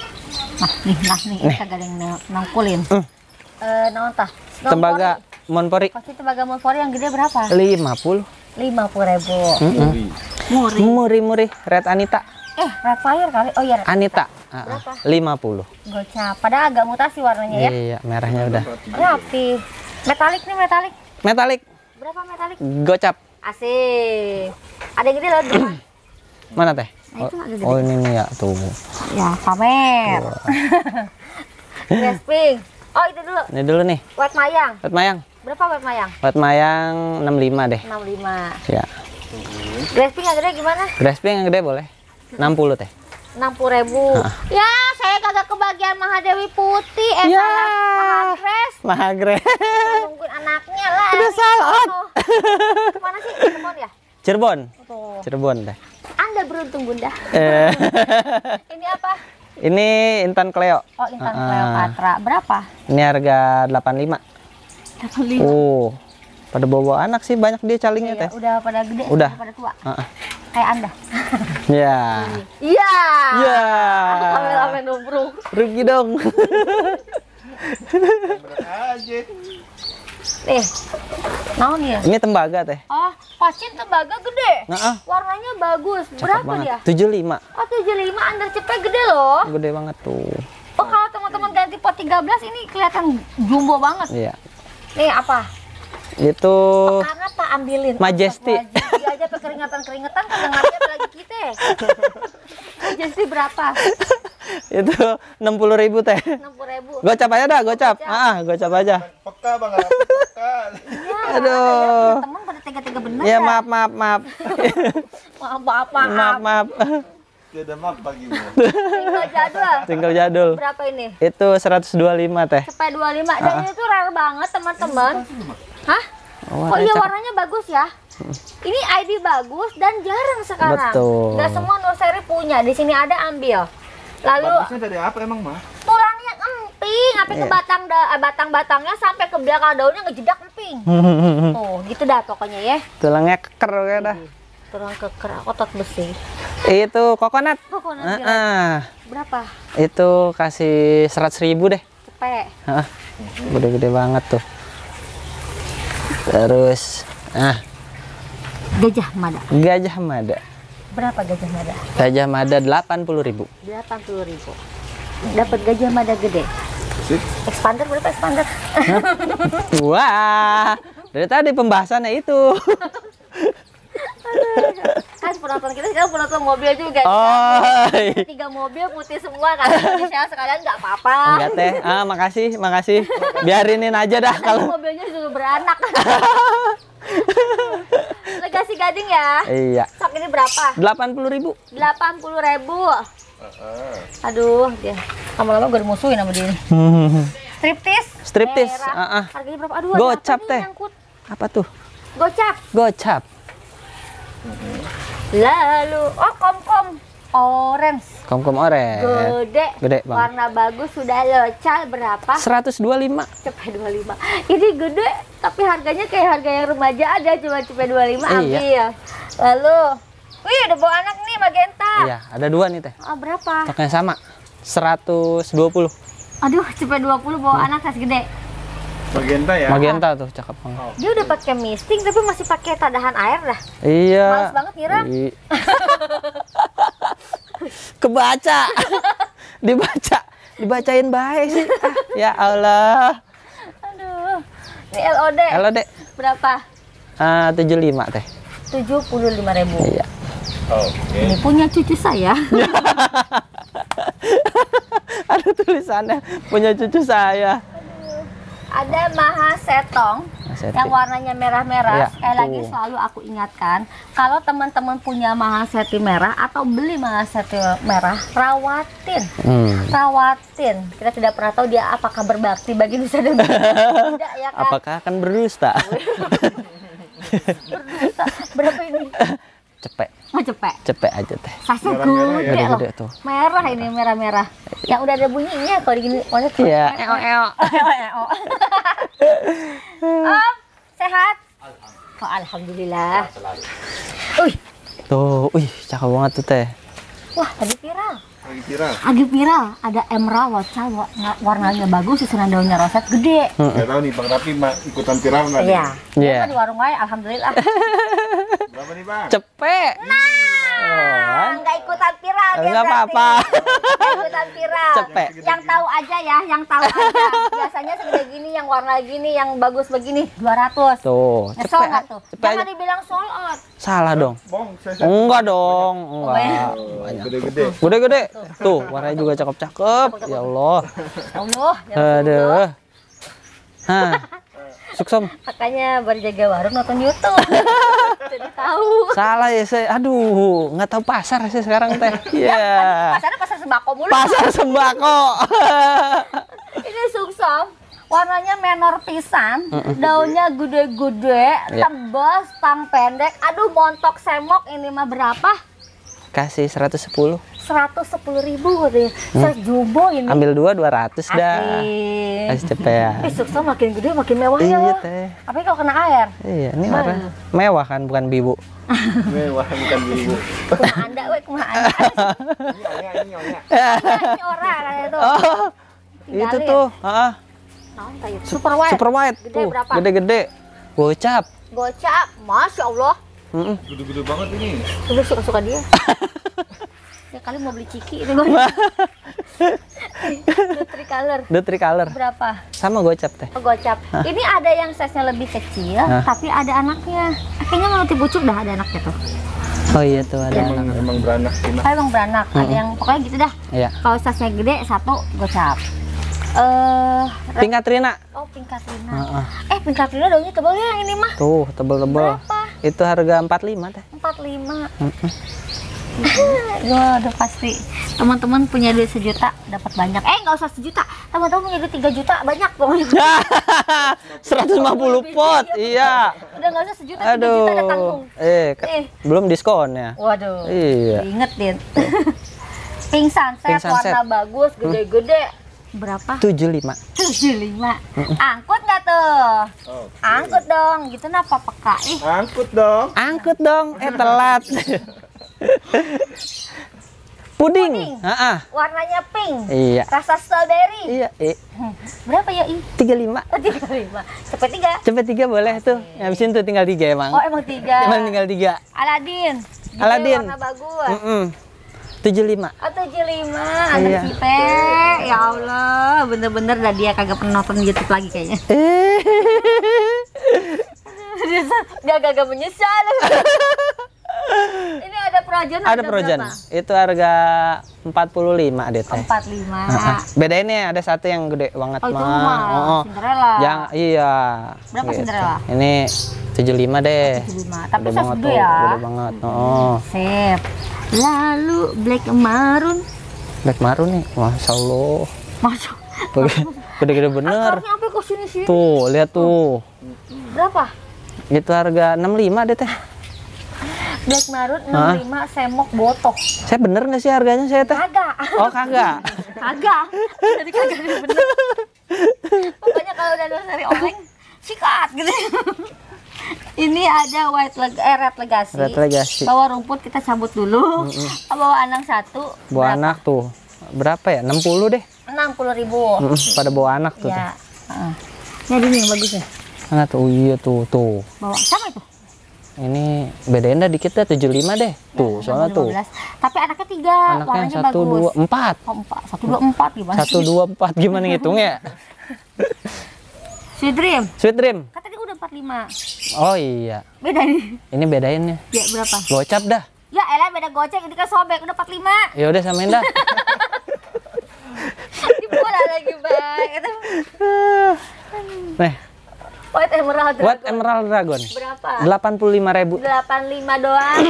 Nah, nih, nah nih, nih. kagak yang nangkulin. Mm. Eh, mm. uh, naon tah? Tembaga Monpori. Pasti tembaga Monpori yang gede berapa? 50. 50 ribu. Mm -hmm. Muri. Muri, muri. Red Anita. Eh, Red Fire kali. Oh iya, Red Anita. Anita. Berapa? Lima puluh. Gocap. Padahal agak mutasi warnanya ya. Iya, merahnya udah. Rapi. Metalik nih, metalik. Metalik. Berapa metalik? Gocap. Asik. Ada yang gede loh. [CLEARS THROAT] Mana teh? Nah, oh, Oh, ini nih ya tuh. Ya pamer. Grasping. [LAUGHS] oh itu dulu. Ini dulu nih. Wet mayang. Wet mayang. Berapa wet mayang? Wet mayang enam lima deh. Enam lima. Ya. Gasping yang gede gimana? Gasping yang gede boleh. Enam puluh teh. 60 ribu. Nah. Ya, saya kagak kebagian Mahadewi Putih. Eh, ya. salah Mahagres. Mahagres. Nungguin anaknya lah. Udah salah. Oh. Kemana sih? Cirebon ya? Cirebon. Oh. Cirebon deh. Anda beruntung, Bunda. Eh. [LAUGHS] Ini apa? Ini Intan Cleo. Oh, Intan uh ah. Cleo Patra. Berapa? Ini harga 85. 85. Oh. Pada bawa anak sih banyak dia calingnya, iya, Teh. Udah pada gede, udah, udah pada tua. Uh -uh kayak Anda. Iya. Iya. Iya. Kameramen nubruk. Rugi dong. mau Nih. Naon ya? Ini tembaga teh. Oh, pasti tembaga gede. Nah, ah. Warnanya bagus. Cakep Berapa banget. dia? 75. Oh, 75 under cepet gede loh. Gede banget tuh. Oh, kalau teman-teman ganti pot 13 ini kelihatan jumbo banget. Iya. Nih apa? Itu oh, apa ambilin. majesty Dia aja keringetan-keringetan kan lagi kita. Ya. Majesti berapa? itu enam puluh ribu teh enam ribu gocap aja dah gocap, gocap. ah, ah gocap aja peka bang peka ya, aduh ya, temen pada tiga tiga bener ya maaf maaf maaf maaf maaf maaf maaf ada maaf ya, bagimu tinggal jadul tinggal jadul berapa ini itu 125 teh sampai 25. lima dan ah. itu rare banget teman-teman Hah? Warna oh, oh iya warnanya bagus ya. Hmm. Ini ID bagus dan jarang sekarang. Betul. Gak semua nursery punya. Di sini ada ambil. Lalu bagusnya dari apa emang mah? Tulangnya emping, sampai yeah. ke batang da, eh, batang-batangnya sampai ke belakang daunnya ngejedak emping. oh, [LAUGHS] gitu dah pokoknya ya. Tulangnya keker ya dah. Iya, tulang keker, otot besi. Itu kokonat. Kokonat. Uh -uh. Iya. Berapa? Itu kasih seratus ribu deh. Cepet. Gede-gede banget tuh terus ah Gajah Mada. Gajah Mada. Berapa Gajah Mada? Gajah Mada puluh ribu. puluh ribu. Dapat Gajah Mada gede. Expander berapa expander? [LAUGHS] Wah, dari tadi pembahasannya itu. [LAUGHS] Kan penonton kita sekarang penonton mobil juga. Oh. Iya. Tiga mobil putih semua kan. saya sekalian nggak apa-apa. Enggak teh. Ah, makasih, makasih. Biarinin aja dah kan kalau. mobilnya juga beranak. [LAUGHS] Legasi Gading ya. Iya. Sok ini berapa? Delapan puluh ribu. Delapan puluh ribu. Aduh, dia lama-lama gue dimusuhin sama dia. [LAUGHS] Striptis. Striptis. Uh -uh. Harganya berapa? Aduh, gocap teh. Apa tuh? Gocap. Gocap. Mm-hmm. Lalu oh komkom orange. Komkom orange. Gede. Gede bang. Warna bagus sudah local berapa? 125. Cepet 25. Ini gede tapi harganya kayak harga yang remaja ada cuma cepet 25 iya. ambil. Lalu Wih, ada bawa anak nih magenta. Iya, ada dua nih teh. Oh, berapa? Stoknya sama. 120. Aduh, cepet 20 bawa hmm. anak kas gede. Magenta ya. Magenta tuh cakep banget. Oh. Dia udah pakai misting tapi masih pakai tadahan air dah. Iya. Males banget mira. [LAUGHS] Kebaca. [LAUGHS] Dibaca. Dibacain baik sih. Ah, ya Allah. Aduh. Ini LOD. LOD. Berapa? Ah, uh, 75 teh. 75 ribu. Iya. Oke. okay. Ini punya cucu saya. [LAUGHS] Ada tulisannya punya cucu saya. Ada mahasetong Setong yang warnanya merah-merah. Ya. Sekali lagi uh. selalu aku ingatkan, kalau teman-teman punya Mahaseti merah atau beli Mahaseti merah, rawatin. Hmm. Rawatin. Kita tidak pernah tahu dia apakah berbakti bagi Nusa dan [LAUGHS] Tidak ya kan? Apakah akan berdusta? [LAUGHS] berdusta. Berapa ini? [LAUGHS] cepek oh cepek cepek aja teh sasa merah, ya. merah ini merah merah iya. yang udah ada bunyinya kalau gini Oh, tuh ya eo eo oh, eo [LAUGHS] om sehat oh, alhamdulillah Uy. tuh uy, cakep banget tuh teh wah tadi viral lagi viral lagi viral ada emerald warna warnanya bagus susunan daunnya roset gede nggak tahu nih bang Rafi ikutan viral nggak iya. iya iya di warung ay, alhamdulillah [LAUGHS] Berapa nih bang? Cepet. Nah, iya. nggak ikutan viral. Nggak apa-apa. ikutan viral. Cepet. Yang tahu aja ya, yang tahu aja. Biasanya segede gini, yang warna gini, yang bagus begini, 200. Tuh. tuh? Cepet. Jangan dibilang sold out. Salah dong. Bong, Enggak dong. Enggak. Gede-gede. Gede-gede. Tuh, warnanya juga cakep-cakep. Ya Allah. Ya Allah. Ya Aduh. Hah. Suksom. Makanya berjaga warung nonton YouTube. [LAUGHS] Jadi tahu. Salah ya saya. Aduh, nggak tahu pasar sih sekarang teh. Iya. Yeah. Pasar pasar sembako mulu. Pasar sembako. [LAUGHS] Ini suksom Warnanya menor pisan, daunnya gede-gede, yeah. Iya. tang pendek. Aduh, montok semok ini mah berapa? Kasih 110 seratus sepuluh ribu katanya hmm. sejubo ini ambil dua dua ratus dah Cepet. ya eh, sukses makin gede makin mewah ya. iya, teh tapi kalau kena air iya ini apa mewah kan bukan bibu [LAUGHS] mewah bukan bibu kuma anda we kuma anda [LAUGHS] ini orang kayak itu oh, itu tuh ah super white super white gede tuh berapa? gede gede gocap gocap masya allah Mm -mm. Gede-gede banget ini. Lu suka-suka dia. [LAUGHS] ya kali mau beli ciki itu gue [LAUGHS] Nutricolor. Nutricolor. berapa sama gocap teh oh, gocap Hah? ini ada yang size nya lebih kecil Hah? tapi ada anaknya akhirnya menuti bucuk dah ada anaknya tuh Oh iya tuh ada emang, iya. anak. emang beranak Cina. Oh, emang beranak, hmm. ada yang pokoknya gitu dah. Iya. Kalau size-nya gede satu gocap. Eh, uh, Pink Katrina. Oh, Pink Katrina. Uh -uh. Eh, Pink Katrina daunnya tebal ya yang ini mah. Tuh, tebel-tebel. Berapa? Itu harga 45 teh. 45. Uh -uh. Gitu. Wah, udah pasti. Teman-teman punya duit sejuta dapat banyak. Eh, nggak usah sejuta. Teman-teman punya duit tiga juta banyak pokoknya. [LAUGHS] puluh pot. Iya. Udah nggak usah sejuta, Aduh. juta udah tanggung. Eh, eh, belum diskon ya. Waduh. Iya. [LAUGHS] pingsan Din. Pink sunset, Pink sunset, warna bagus, hmm. gede-gede. Berapa? tujuh lima tujuh lima Angkut nggak tuh? Okay. Angkut dong. Gitu napa peka? Ih. Angkut dong. Angkut dong. Eh telat. [LAUGHS] Puding. Puding. Ha -ha. Warnanya pink. Iya. Rasa strawberry. Iya. Eh. Berapa ya, I? 35. Oh, 35. Cepet tiga. Cepet tiga boleh tuh. Okay. Habisin tuh tinggal tiga emang. Oh, emang tiga. Emang tinggal tiga. Aladin. Gitu, Aladin. Warna bagus. Mm -mm. 75. Oh, 75. Ada iya. Cipe. Ya Allah, bener-bener dah dia kagak pernah nonton YouTube lagi kayaknya. dia, [LAUGHS] [LAUGHS] dia kagak menyesal. [LAUGHS] Ini ada projen ada, ada Itu harga 45 puluh deh. 45. beda ini ada satu yang gede banget oh, mah. Ma. Oh, Cinderella. Yang iya. Berapa gitu. Cinderella? Ini 75 deh. 75. Tapi gede tuh, ya. Gede banget. Hmm. Oh. Sip. Lalu black marun Black marun nih. Masya Allah. Masya Gede-gede ah, bener. Sini, sini. Tuh, lihat tuh. Berapa? Itu harga 65 deh teh. Black Marut 65 huh? semok botok. Saya bener nggak sih harganya saya teh? Kagak. Oh kagak. [LAUGHS] kagak. Jadi kagak bener. Pokoknya kalau udah dari oleng sikat gitu. Ini ada white leg eh, red legasi. Red legasi. Bawa rumput kita cabut dulu. Mm -hmm. Bawa anak satu. Bawa berapa? anak tuh. Berapa ya? Enam puluh deh. Enam puluh ribu. Mm -hmm. Pada bawa anak tuh. Ya. Nah Ini yang bagusnya. Mana tuh? Oh, iya tuh, tuh. Bawa sama tuh ini bedain dah dikit dah 75 deh tuh nah, soalnya tuh tapi anaknya tiga anaknya warnanya satu bagus. dua empat oh, 4. satu dua empat gimana satu dua empat gimana ngitungnya sweet dream sweet dream kan tadi udah empat oh iya beda nih ini bedainnya ya berapa gocap dah ya elah beda gocek ini kan sobek udah empat lima ya udah samain dah di [LAUGHS] lagi bang nih White Emerald Dragon. White Emerald Dragon. Berapa? Delapan puluh lima ribu. Delapan lima doang.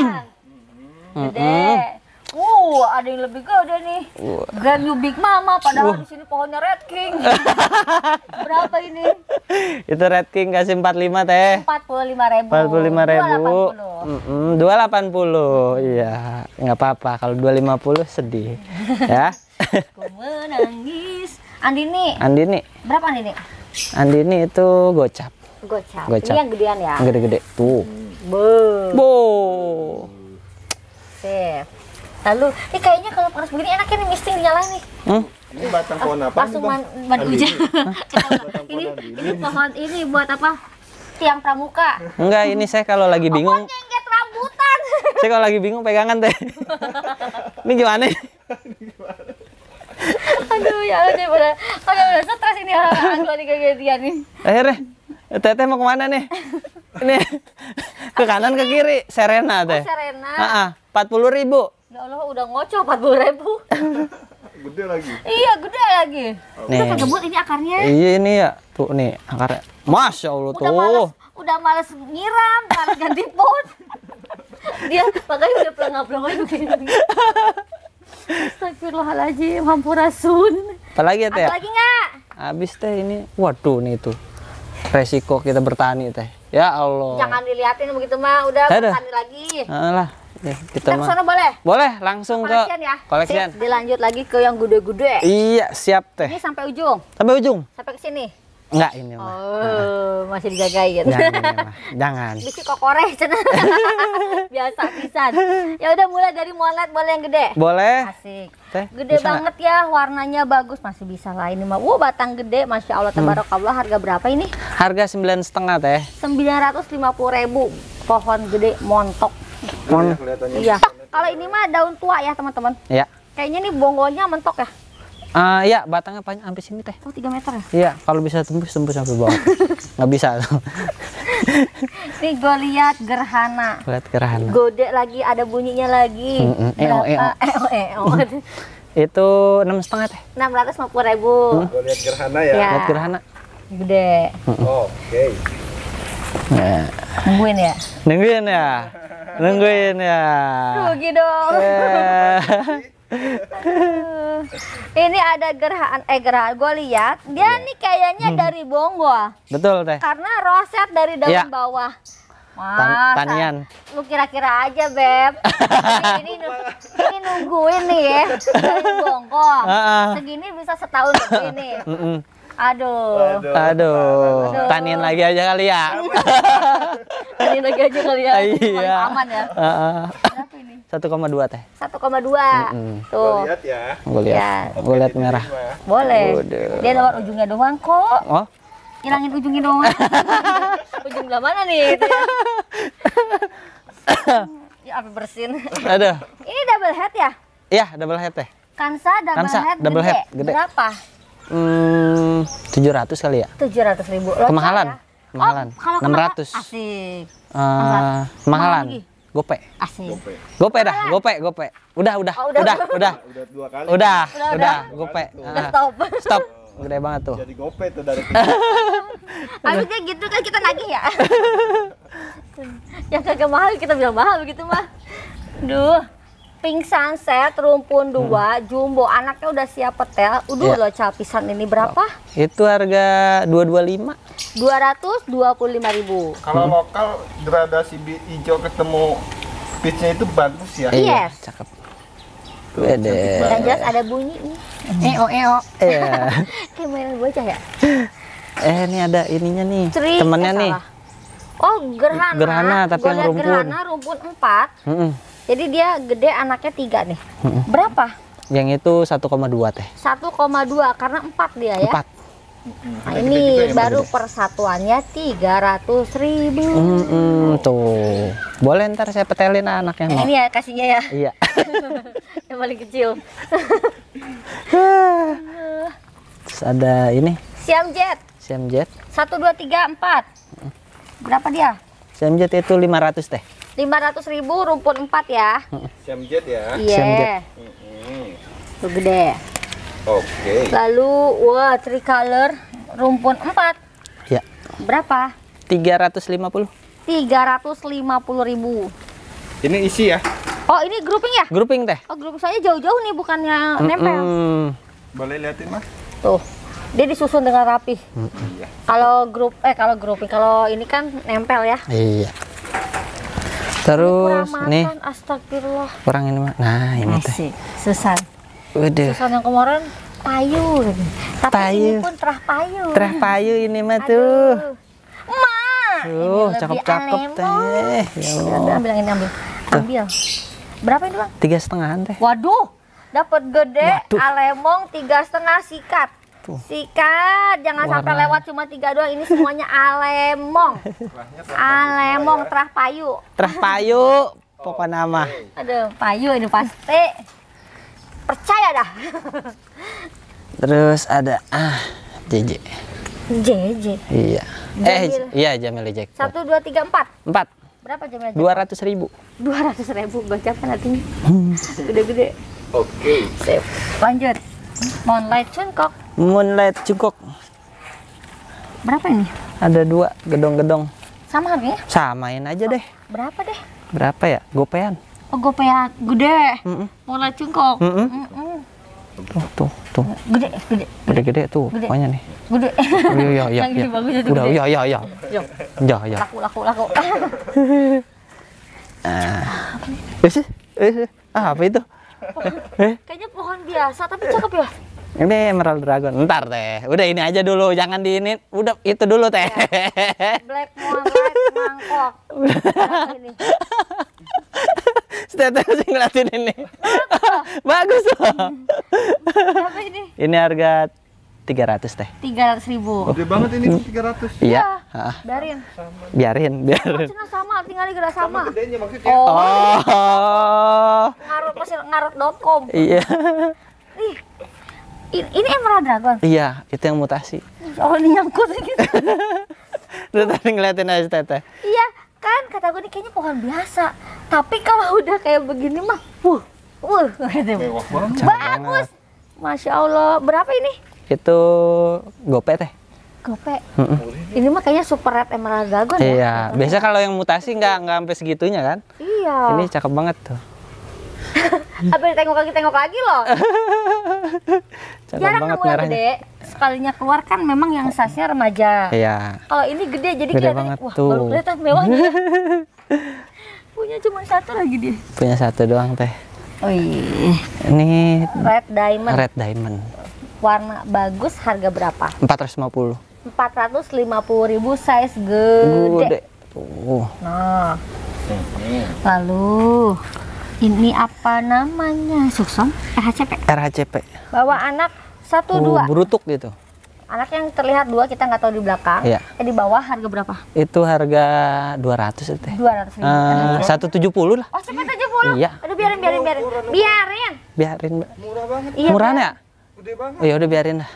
Gede. Mm -hmm. Uh, wow, ada yang lebih gede nih. Uh. Grand New Big Mama, padahal uh. di sini pohonnya Red King. [LAUGHS] Berapa ini? Itu Red King kasih 45 teh. 45.000. 45 ribu. 280. Mm -mm, 280. Iya, nggak apa-apa. Kalau 250 sedih. [LAUGHS] ya. Ku menangis. Andini. Andini. Berapa Andini? Andini itu gocap. Gocap. gocap. Ini yang gedean ya? Gede-gede. Tuh. Hmm, Bo. Bo. Sip. Lalu, ini kayaknya kalau panas begini enaknya nih mesti dinyalain nih. Hmm? Ini batang pohon apa? Langsung man, man hujan. [LAUGHS] ini, ini pohon ini buat apa? Tiang pramuka. Enggak, ini saya kalau lagi bingung. Oh, saya kalau lagi bingung pegangan teh. [LAUGHS] ini gimana? aduh ya Allah deh pada ada udah stres ini aku lagi kegiatan nih akhirnya teteh mau kemana nih ini ke kanan ke kiri Serena oh, teh oh, Serena empat puluh ribu ya Allah udah ngocok empat puluh ribu gede lagi iya gede lagi nih. udah kegebut ini akarnya iya ini ya tuh nih akarnya masya Allah udah tuh males, udah males ngiram males ganti pot dia makanya udah pelangap pelangap begini Astagfirullahaladzim, hampurasun. Apalagi ya teh? Ya? Apalagi nggak? Habis teh ini, waduh nih itu resiko kita bertani teh. Ya Allah. Jangan diliatin begitu mah, udah ya, bertani lagi. Alah. Ah, ya, kita, kita mah. boleh? Boleh, langsung koleksian ke ya. koleksian. dilanjut lagi ke yang gede-gede. Iya, siap teh. Ini sampai ujung. Sampai ujung. Sampai ke sini. Enggak ini mah. Oh, nah. masih dijagai gitu. Jangan. ini Jangan. Bisi kokore [LAUGHS] Biasa pisan. Ya udah mulai dari monet boleh yang gede. Boleh. Asik. Teh, gede banget gak? ya, warnanya bagus, masih bisa lah ini mah. Wow, batang gede, masya Allah hmm. tabarakallah. Hmm. Harga berapa ini? Harga sembilan setengah teh. Sembilan ratus lima puluh ribu. Pohon gede montok. Mon. Iya. iya. Kalau ini mah daun tua ya teman-teman. Iya. Kayaknya nih bonggolnya mentok ya. Uh, ya batangnya panjang sampai sini teh. Oh, 3 meter ya? Iya, kalau bisa tembus tembus sampai bawah. [LAUGHS] Nggak bisa. Ini gue lihat gerhana. Lihat gerhana. Gode lagi, ada bunyinya lagi. Mm -mm. EO, EO. EO, EO. Itu enam setengah teh. Enam ratus lima puluh ribu. Hmm? Gue lihat gerhana ya. ya. Lihat gerhana. Gede. Oke. Ya. Nungguin ya? Nungguin ya? Nungguin ya? Rugi dong. Yeah. [LAUGHS] ini ada gerhan eh gerhan gue lihat dia yeah. nih kayaknya hmm. dari bonggol betul deh karena roset dari dalam yeah. bawah Wah, tanian lu kira-kira aja beb ini, ini, ini nungguin nih ya dari bonggol segini bisa setahun begini Aduh. Aduh. Aduh. Aduh. Tanin lagi aja kali ya. Tanin lagi aja kali ya. Iya. Aman ya. Uh -uh satu koma dua teh. satu koma dua Tuh. Gue lihat ya. Gue lihat. Ya. Gue lihat merah. Boleh. Dia lewat ujungnya doang kok. Oh. Hilangin ujungnya doang. [LAUGHS] Ujung belah mana nih? Itu [LAUGHS] ya? apa bersin. Ada. Ini double head ya? Iya, double head teh. Kansa double Kansa, head double gede. head gede. Berapa? Hmm, tujuh ratus kali ya? tujuh ratus ribu. Lo kemahalan. Ya? Kemahalan. Oh, kalau Asik. Uh, kemahalan gope. asli Gope. dah, gope, gope. Udah, udah, oh, udah, udah, [LAUGHS] udah. Udah dua kali. Udah, udah, udah, gope. Udah ah. stop. Stop. Oh. Gede banget tuh. Jadi gope tuh dari Habisnya [LAUGHS] gitu kan kita nagih ya. [LAUGHS] Yang kagak mahal kita bilang mahal begitu mah. Duh. Pink Sunset rumpun 2 hmm. jumbo anaknya udah siap petel. Udah yeah. loh capisan ini berapa? Itu harga 225. 225 ribu. Kalau hmm. lokal gradasi hijau ketemu peachnya itu bagus ya. Iya, yes. Iya, cakep. Beda. Yang jelas ada bunyi nih. Eo eo. Iya. iya. [LAUGHS] Kayak mainan bocah ya. Eh, ini ada ininya nih. Tri, temennya eh, nih. Oh, gerhana. Gerhana tapi yang rumpun. Gerhana rumpun 4. Mm -mm jadi dia gede anaknya tiga nih. Berapa? Yang itu 1,2 teh. 1,2 karena 4 dia ya. 4. Nah, nah, ini ya, baru gede. Ya? persatuannya 300 ribu. Mm, -hmm, tuh. Boleh ntar saya petelin ah, anaknya. Mau. Ini ya kasihnya ya. Iya. [LAUGHS] Yang paling kecil. Terus ada ini. Siam Jet. Siam Jet. 1 2 3 4. Berapa dia? Siam Jet itu 500 teh. 500 ribu rumpun 4 ya jet ya iya yeah. Mm -hmm. gede oke okay. lalu wah wow, three color rumput 4 ya berapa 350 350 ribu ini isi ya Oh ini grouping ya? Grouping teh. Oh grouping saya jauh-jauh nih bukannya mm -mm. nempel. Boleh liatin mas? Tuh dia disusun dengan rapi. Mm -hmm. Kalau grup eh kalau grouping kalau ini kan nempel ya. Iya. Terus ini nih. astagfirullah. Kurang ini mah. Nah, ini teh. Susan. Udah. Susan yang kemarin payu. Tapi payu. ini pun terah payu. Terah payu ini mah tuh. Ma. Tuh, cakep-cakep teh. Ya udah, Ambil ini ambil. Tuh. Ambil. Berapa ini, Bang? Tiga setengah teh. Waduh. Dapat gede, Waduh. alemong tiga setengah sikat. Tuh. Sikat, jangan Warna. sampai lewat cuma tiga doang. Ini semuanya alemong. alemong terah payu. Terah payu, pokok nama. Aduh, payu ini pasti. Percaya dah. Terus ada ah, JJ. JJ. Iya. Eh, iya Jamil Jack. Satu, dua, tiga, empat. Empat. Berapa Jamil Jack? Dua ratus ribu. Dua ratus ribu, baca apa artinya. Hmm. Gede-gede. Oke. Okay. Lanjut. Moonlight Cungkok. Moonlight Cungkok. Berapa ini? Ada dua gedong-gedong. Sama harganya? Samain aja oh, deh. Berapa deh? Berapa ya? Gopean. Oh, gopean gede. Mm -mm. Moonlight Cungkok. Mm -mm. Mm -mm. Tuh, tuh, tuh. Gede, gede. Gede-gede tuh gede. pokoknya nih. Gede. Oh, iya, iya, iya. Yang ya. bagus itu Udah, iya, iya, iya. Ya, ya. Laku, laku, laku. [LAUGHS] Ah. Eh, eh, ah, apa itu? Eh? Kayaknya pohon biasa tapi cakep ya. Ini Emerald Dragon. Ntar teh. Udah ini aja dulu, jangan di ini. Udah itu dulu teh. Iya. Black Moonlight mangkok. Nah, ini. Status ngeliatin ini. Bagus loh. Tapi ini. Ini harga tiga ratus teh. tiga ratus ribu. Oh. Gede banget ini hmm. tiga ratus Iya. Ya. Biarin. Biarin, biarin. Oh, sama, tinggal gerak sama. sama gedenya, maksudnya. Oh. oh. Ngarut masih ngarut.com. Iya. Ih. Ini, Emerald Dragon? Iya, itu yang mutasi. Oh, ini nyangkut ini. [LAUGHS] Lu tadi ngeliatin aja teteh. Iya, kan kata gue ini kayaknya pohon biasa. Tapi kalau udah kayak begini mah, wuh, wuh. Gitu. Bagus. Masya Allah, berapa ini? itu gope teh gope mm ini mah kayaknya super red emerald dragon ya? iya. ya biasa kalau yang mutasi nggak nggak sampai segitunya kan iya ini cakep banget tuh [LAUGHS] apa tengok lagi tengok lagi loh [LAUGHS] jarang banget merah merahnya. gede sekalinya keluar kan memang yang sasnya remaja iya kalau ini gede jadi gede banget wah tuh. kalau kelihatan mewahnya [LAUGHS] punya cuma satu lagi deh punya satu doang teh Oh iya. Ini red diamond. Red diamond warna bagus harga berapa? 450. 450 ribu size gede. gede. Tuh. Nah. Hmm. Lalu ini apa namanya? Suksom? RHCP. RHCP. Bawa anak satu dua. Berutuk gitu. Anak yang terlihat dua kita nggak tahu di belakang. Iya. Eh, di bawah harga berapa? Itu harga dua ratus itu. dua 200 eh, satu tujuh puluh lah. Oh, tujuh 170. Iya. Aduh biarin biarin biarin. Biarin. Biarin, Murah banget. Iya, Murah gede banget. Ya udah biarin lah.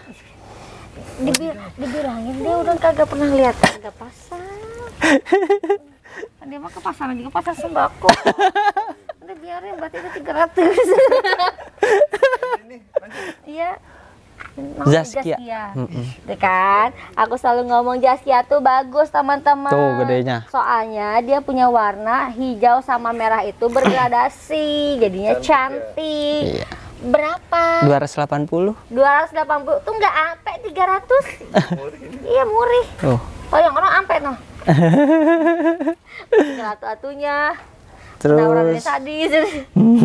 Dibir dibilangin dia udah kagak pernah lihat harga pasar. dia mah ke pasar juga pasar sembako. udah biarin berarti itu 300. Iya. Zaskia. Zaskia. Mm -mm. kan? Aku selalu ngomong Zaskia tuh bagus teman-teman. Tuh gedenya. Soalnya dia punya warna hijau sama merah itu bergradasi, jadinya cantik. Ya. cantik. Iya berapa? 280. 280 tuh enggak ampe 300. [LAUGHS] iya murih. Oh. Oh, yang orang ampe no. Satu [LAUGHS] atunya. Terus. Tadi.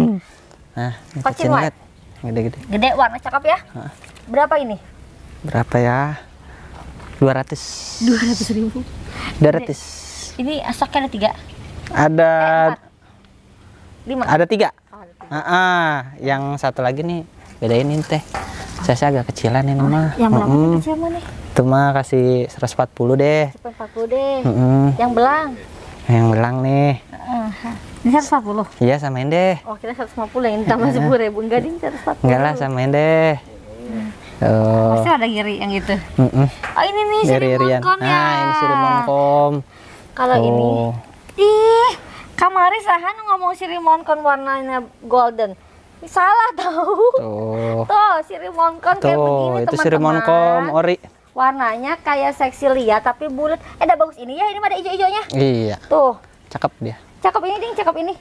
[LAUGHS] nah, kocin white. Gede-gede. Gede warna cakep ya. Berapa ini? Berapa ya? 200. 200 ribu. 200. Ini asoknya ada tiga? Ada. Eh, empat. Lima. Ada tiga. Ah, ah, yang satu lagi nih bedain ini teh. Saya sih agak kecilan ini oh, mah. Yang mana mm kecil mana? Itu mah kasih 140 deh. 140 deh. Mm -hmm. Yang belang. Yang belang nih. Uh, ini 140? Iya samain deh. Oh kita 150 yang tambah sepuluh ribu. Enggak ding 140. Enggak lah samain deh. Oh. Pasti ada giri yang itu. Mm -mm. Oh ini nih sirimoncom ya. Nah ini sirimoncom. Kalau oh. ini. Ih Kamari Sahan ngomong si Rimonkon warnanya golden. Salah tahu. Tuh. [LAUGHS] Tuh, si Rimonkon kayak begini teman-teman. Itu si ori. Warnanya kayak seksi lia tapi bulat. Eh, ada bagus ini ya, ini ada ijo-ijonya. Iya. Tuh. Cakep dia. Cakep ini, ding, cakep ini.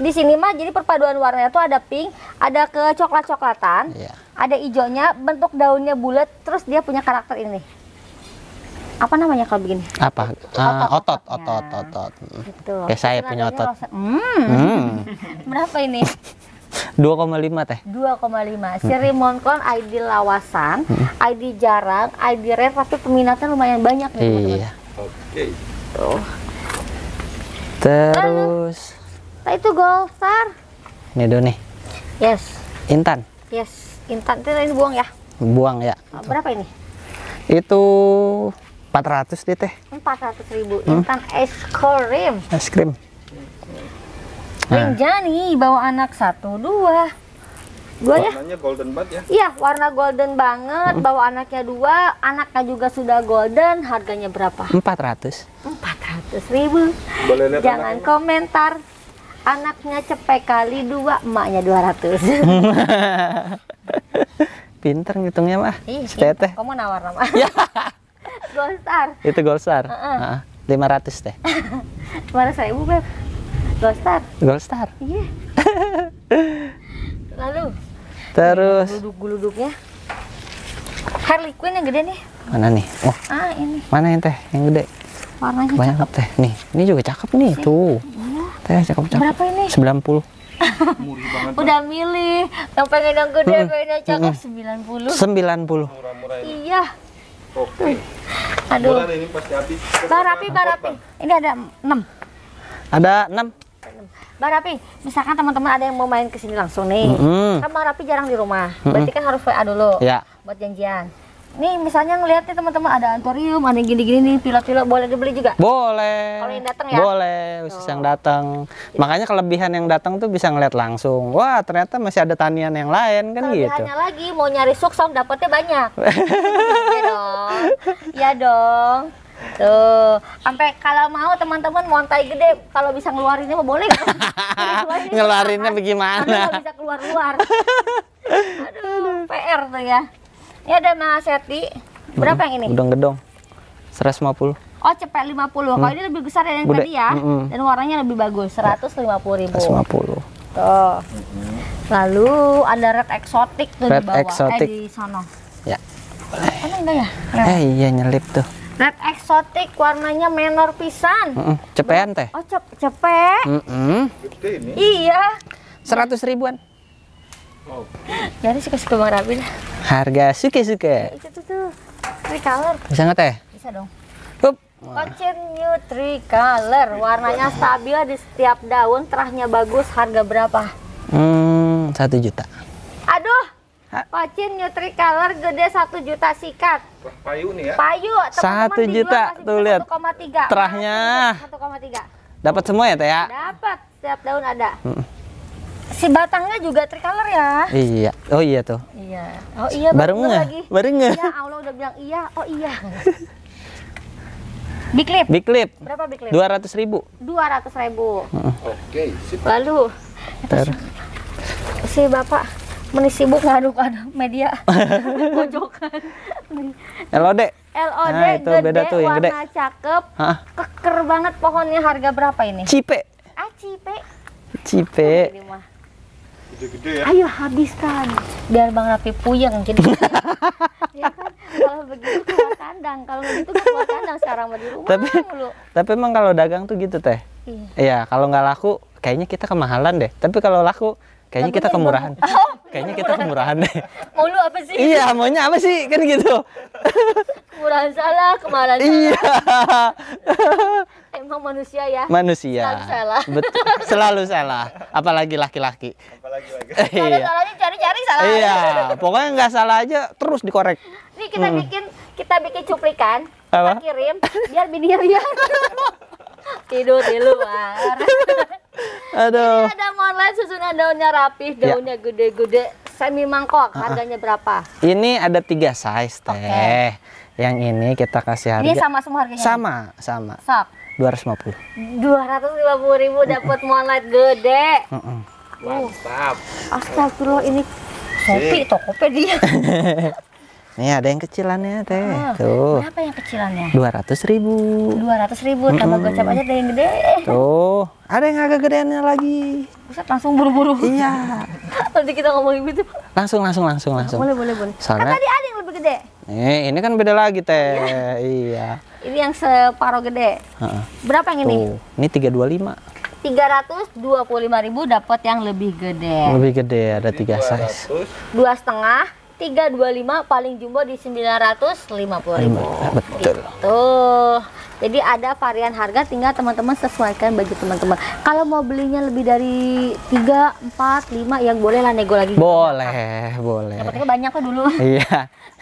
Di sini mah jadi perpaduan warnanya tuh ada pink, ada ke coklatan iya. ada ijonya, bentuk daunnya bulat, terus dia punya karakter ini apa namanya kalau begini? Apa? Uh, otot, ya. otot, otot. Gitu. Kayak saya punya otot. Hmm. hmm. [LAUGHS] Berapa ini? 2,5 [LAUGHS] teh. 2,5. Si Moncon ID lawasan, hmm. ID jarang, ID rare tapi peminatnya lumayan banyak nih, Iya. Oke. Oh. Terus. Nah, itu gold star. Nedo nih. Yes. Intan. Yes. Intan itu ini buang ya. Buang ya. Berapa ini? Itu 400 deh teh 400 ribu hmm? intan es krim es krim nah. nih bawa anak satu dua dua ya golden banget ya iya warna golden banget hmm. bawa anaknya dua anaknya juga sudah golden harganya berapa empat ratus ribu Boleh lihat jangan anaknya. komentar anaknya cepet kali dua emaknya dua ratus [LAUGHS] pinter ngitungnya mah Ih, kamu nawar nama [LAUGHS] ya. Golstar, Itu Golstar, Heeh. Lima uh ratus -uh. uh -uh. deh. Lima ratus ribu beb. Golstar. Golstar. Iya. Yeah. [LAUGHS] Lalu. Terus. Guluduk guluduknya. Harley Quinn yang gede nih. Mana nih? Oh. Ah ini. Mana yang teh yang gede? Warnanya Banyak cakep. teh. Nih, ini juga cakep nih Sini. tuh. Iya. Teh cakep cakep. Berapa ini? Sembilan puluh. Udah milih yang pengen yang gede, hmm. pengen yang cakep sembilan puluh. Sembilan puluh. Iya. Oke. Aduh. Bulan ini pasti habis. Bar Api, Bar Api. Ini ada 6. Ada 6. Bang Rapi, misalkan teman-teman ada yang mau main ke sini langsung nih. Mm -hmm. Kan Bang Rapi jarang di rumah. mm -hmm. Berarti kan harus WA dulu. Ya. Buat janjian nih misalnya ngelihat nih teman-teman ada antorium, ada gini-gini nih pilot-pilot boleh dibeli juga? Boleh. Kalau yang datang ya? Boleh, khusus oh. yang datang. Makanya kelebihan yang datang tuh bisa ngeliat langsung. Wah, ternyata masih ada tanian yang lain kan Kelebihannya gitu. hanya lagi mau nyari suksom dapatnya banyak. [LAUGHS] Iya dong. Ya dong. Tuh, sampai kalau mau teman-teman montai gede, kalau bisa ngeluarinnya boleh kan? [LAUGHS] ngeluarinnya bagaimana? Kan? bisa keluar-luar. [LAUGHS] Aduh, PR tuh ya. Ini ya ada Mas Seti. Berapa -hmm. yang ini? Udang gedong. 150. Oh, cepet 50. Hmm. Kalau ini lebih besar dari ya yang Bude. tadi ya. Hmm, -hmm. Dan warnanya lebih bagus. 150 ya. ribu. 150. Tuh. Hmm. Lalu ada red eksotik tuh red di bawah. Eh, exotic. Eh, di sana. Ya. Boleh. Kan enggak ya? Red. Eh, iya nyelip tuh. Red eksotik warnanya menor pisan. Mm -mm. Cepean teh. Oh, cep cepet. Mm -mm. Iya. 100 ribuan. Jadi suka-suka Bang Rabi lah. Harga suka-suka. Itu tuh, tri color. Bisa nggak teh? Bisa dong. Hup. tri color, Warnanya stabil di setiap daun. Terahnya bagus. Harga berapa? Hmm, satu juta. Aduh. Kocin color, gede satu juta sikat. Payu nih ya. Payu. Satu juta tuh lihat. 1,3. Terahnya. 1,3. Dapat semua ya Teh ya? Dapat. Setiap daun ada. Hmm si batangnya juga tricolor ya? Iya. Oh iya tuh. Iya. Oh iya. Baru nggak? Baru nggak? Ya Allah udah bilang iya. Oh iya. [LAUGHS] big clip. Big clip. Berapa big clip? Dua ratus ribu. Dua ratus ribu. Oke. sip. Lalu. Ter. Si bapak menis sibuk ngaduk ada media [LAUGHS] pojokan. LOD. LOD nah, itu gede, beda tuh, yang warna gede. cakep, Hah? keker banget pohonnya harga berapa ini? Cipe. Ah, Cipe. Cipe. Oh, gede-gede ya ayo habiskan biar bang Rapi puyeng jadi [LAUGHS] ya kan kalau begitu keluar kandang kalau begitu kan keluar kandang sekarang di rumah tapi tapi emang kalau dagang tuh gitu teh iya, iya kalau nggak laku kayaknya kita kemahalan deh tapi kalau laku kayaknya kita kemurahan [LAUGHS] oh, kayaknya kita kemurahan deh mau lu apa sih iya maunya apa sih kan gitu kemurahan salah kemahalan salah iya [LAUGHS] Emang manusia ya. Manusia. Selalu salah. Betul. Selalu salah. Apalagi laki-laki. Apalagi laki-laki. [LAUGHS] Iya. salahnya cari-cari salah. Iya. Pokoknya nggak salah aja terus dikorek. Ini kita hmm. bikin kita bikin cuplikan. Apa? Kita kirim biar bini lihat. [LAUGHS] Tidur di luar. [LAUGHS] Aduh. Ini ada online susunan daunnya rapih, ya. daunnya gede-gede, ya. semi mangkok. Ah, ah. Harganya berapa? Ini ada tiga size teh. Okay. Yang ini kita kasih harga. Ini sama semua harganya. Sama, sama. Sok. 250 puluh ribu dapat moonlight gede uh. mantap astagfirullah ini toko Tokopedia [LAUGHS] Nih ada yang kecilannya teh. Oh, Tuh. Berapa yang kecilannya? Dua ratus ribu. Dua ratus ribu. Mm -hmm. Tambah gocap aja ada yang gede. Tuh. Ada yang agak gedeannya lagi. Bisa langsung buru-buru. Iya. [LAUGHS] Nanti kita ngomongin itu. Langsung, langsung, langsung, langsung. Boleh, boleh, boleh. Soalnya... Kan tadi ada yang lebih gede. Eh, ini kan beda lagi teh. Iya. iya. Ini yang separuh gede. Uh -uh. Berapa yang Tuh. ini? Ini tiga dua lima. Tiga ratus dua puluh lima ribu dapat yang lebih gede. Lebih gede ada tiga size. Dua setengah 325 paling jumbo di 950 ribu. Ah, betul. Gitu. Jadi ada varian harga tinggal teman-teman sesuaikan bagi teman-teman. Kalau mau belinya lebih dari 3, 4, 5 yang boleh lah nego lagi. Boleh, boleh. Yang banyak kok dulu. Iya.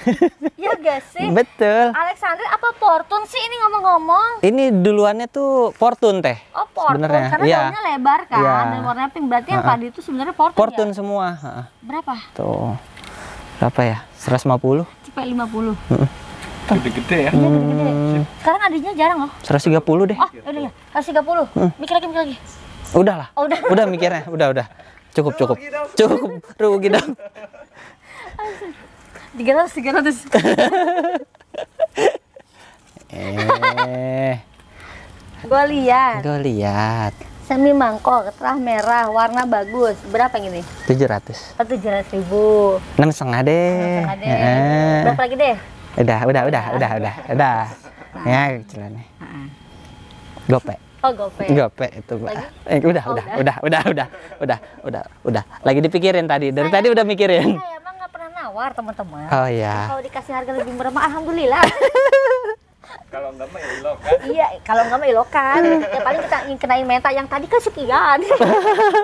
[LAUGHS] ya gak sih? Betul. Alexander apa Fortune sih ini ngomong-ngomong? Ini duluannya tuh Fortune teh. Oh, Fortune. Sebenernya. Karena ya. daunnya lebar kan ya. dan warnanya pink. Berarti uh -uh. yang tadi itu sebenarnya Fortune. Fortune ya? semua. Uh -uh. Berapa? Tuh berapa ya? 150. Cepat 50. Heeh. Gede-gede ya. Hmm. Iya, gede-gede. Sekarang adiknya jarang loh. 130 deh. Oh, udah ya. 130. Hmm. Mikir lagi, mikir lagi. Udah lah. Oh, udah. udah mikirnya, udah, udah. Cukup, cukup. Cukup, rugi dong. 300, 300. [LAUGHS] eh. Gue lihat. Gue lihat. Semi mangkok, terah merah, warna bagus. Berapa ini? 700. Oh, 700 ribu. enam setengah deh. 6 setengah deh. Berapa lagi deh? Udah, udah, udah, udah, udah, udah. Ya, kecilannya. Gope. Oh, gope. Gope itu gua. Eh, udah, oh, udah, udah, udah, udah, udah, udah, udah. Lagi dipikirin tadi. Dari saya, tadi udah mikirin. Saya emang pernah nawar, teman-teman. Oh iya. Kalau dikasih harga lebih murah, alhamdulillah. [LAUGHS] kalau enggak mah ya ilokan iya kalau enggak mah ilokan ya paling kita ingin kenain meta yang tadi kan sekian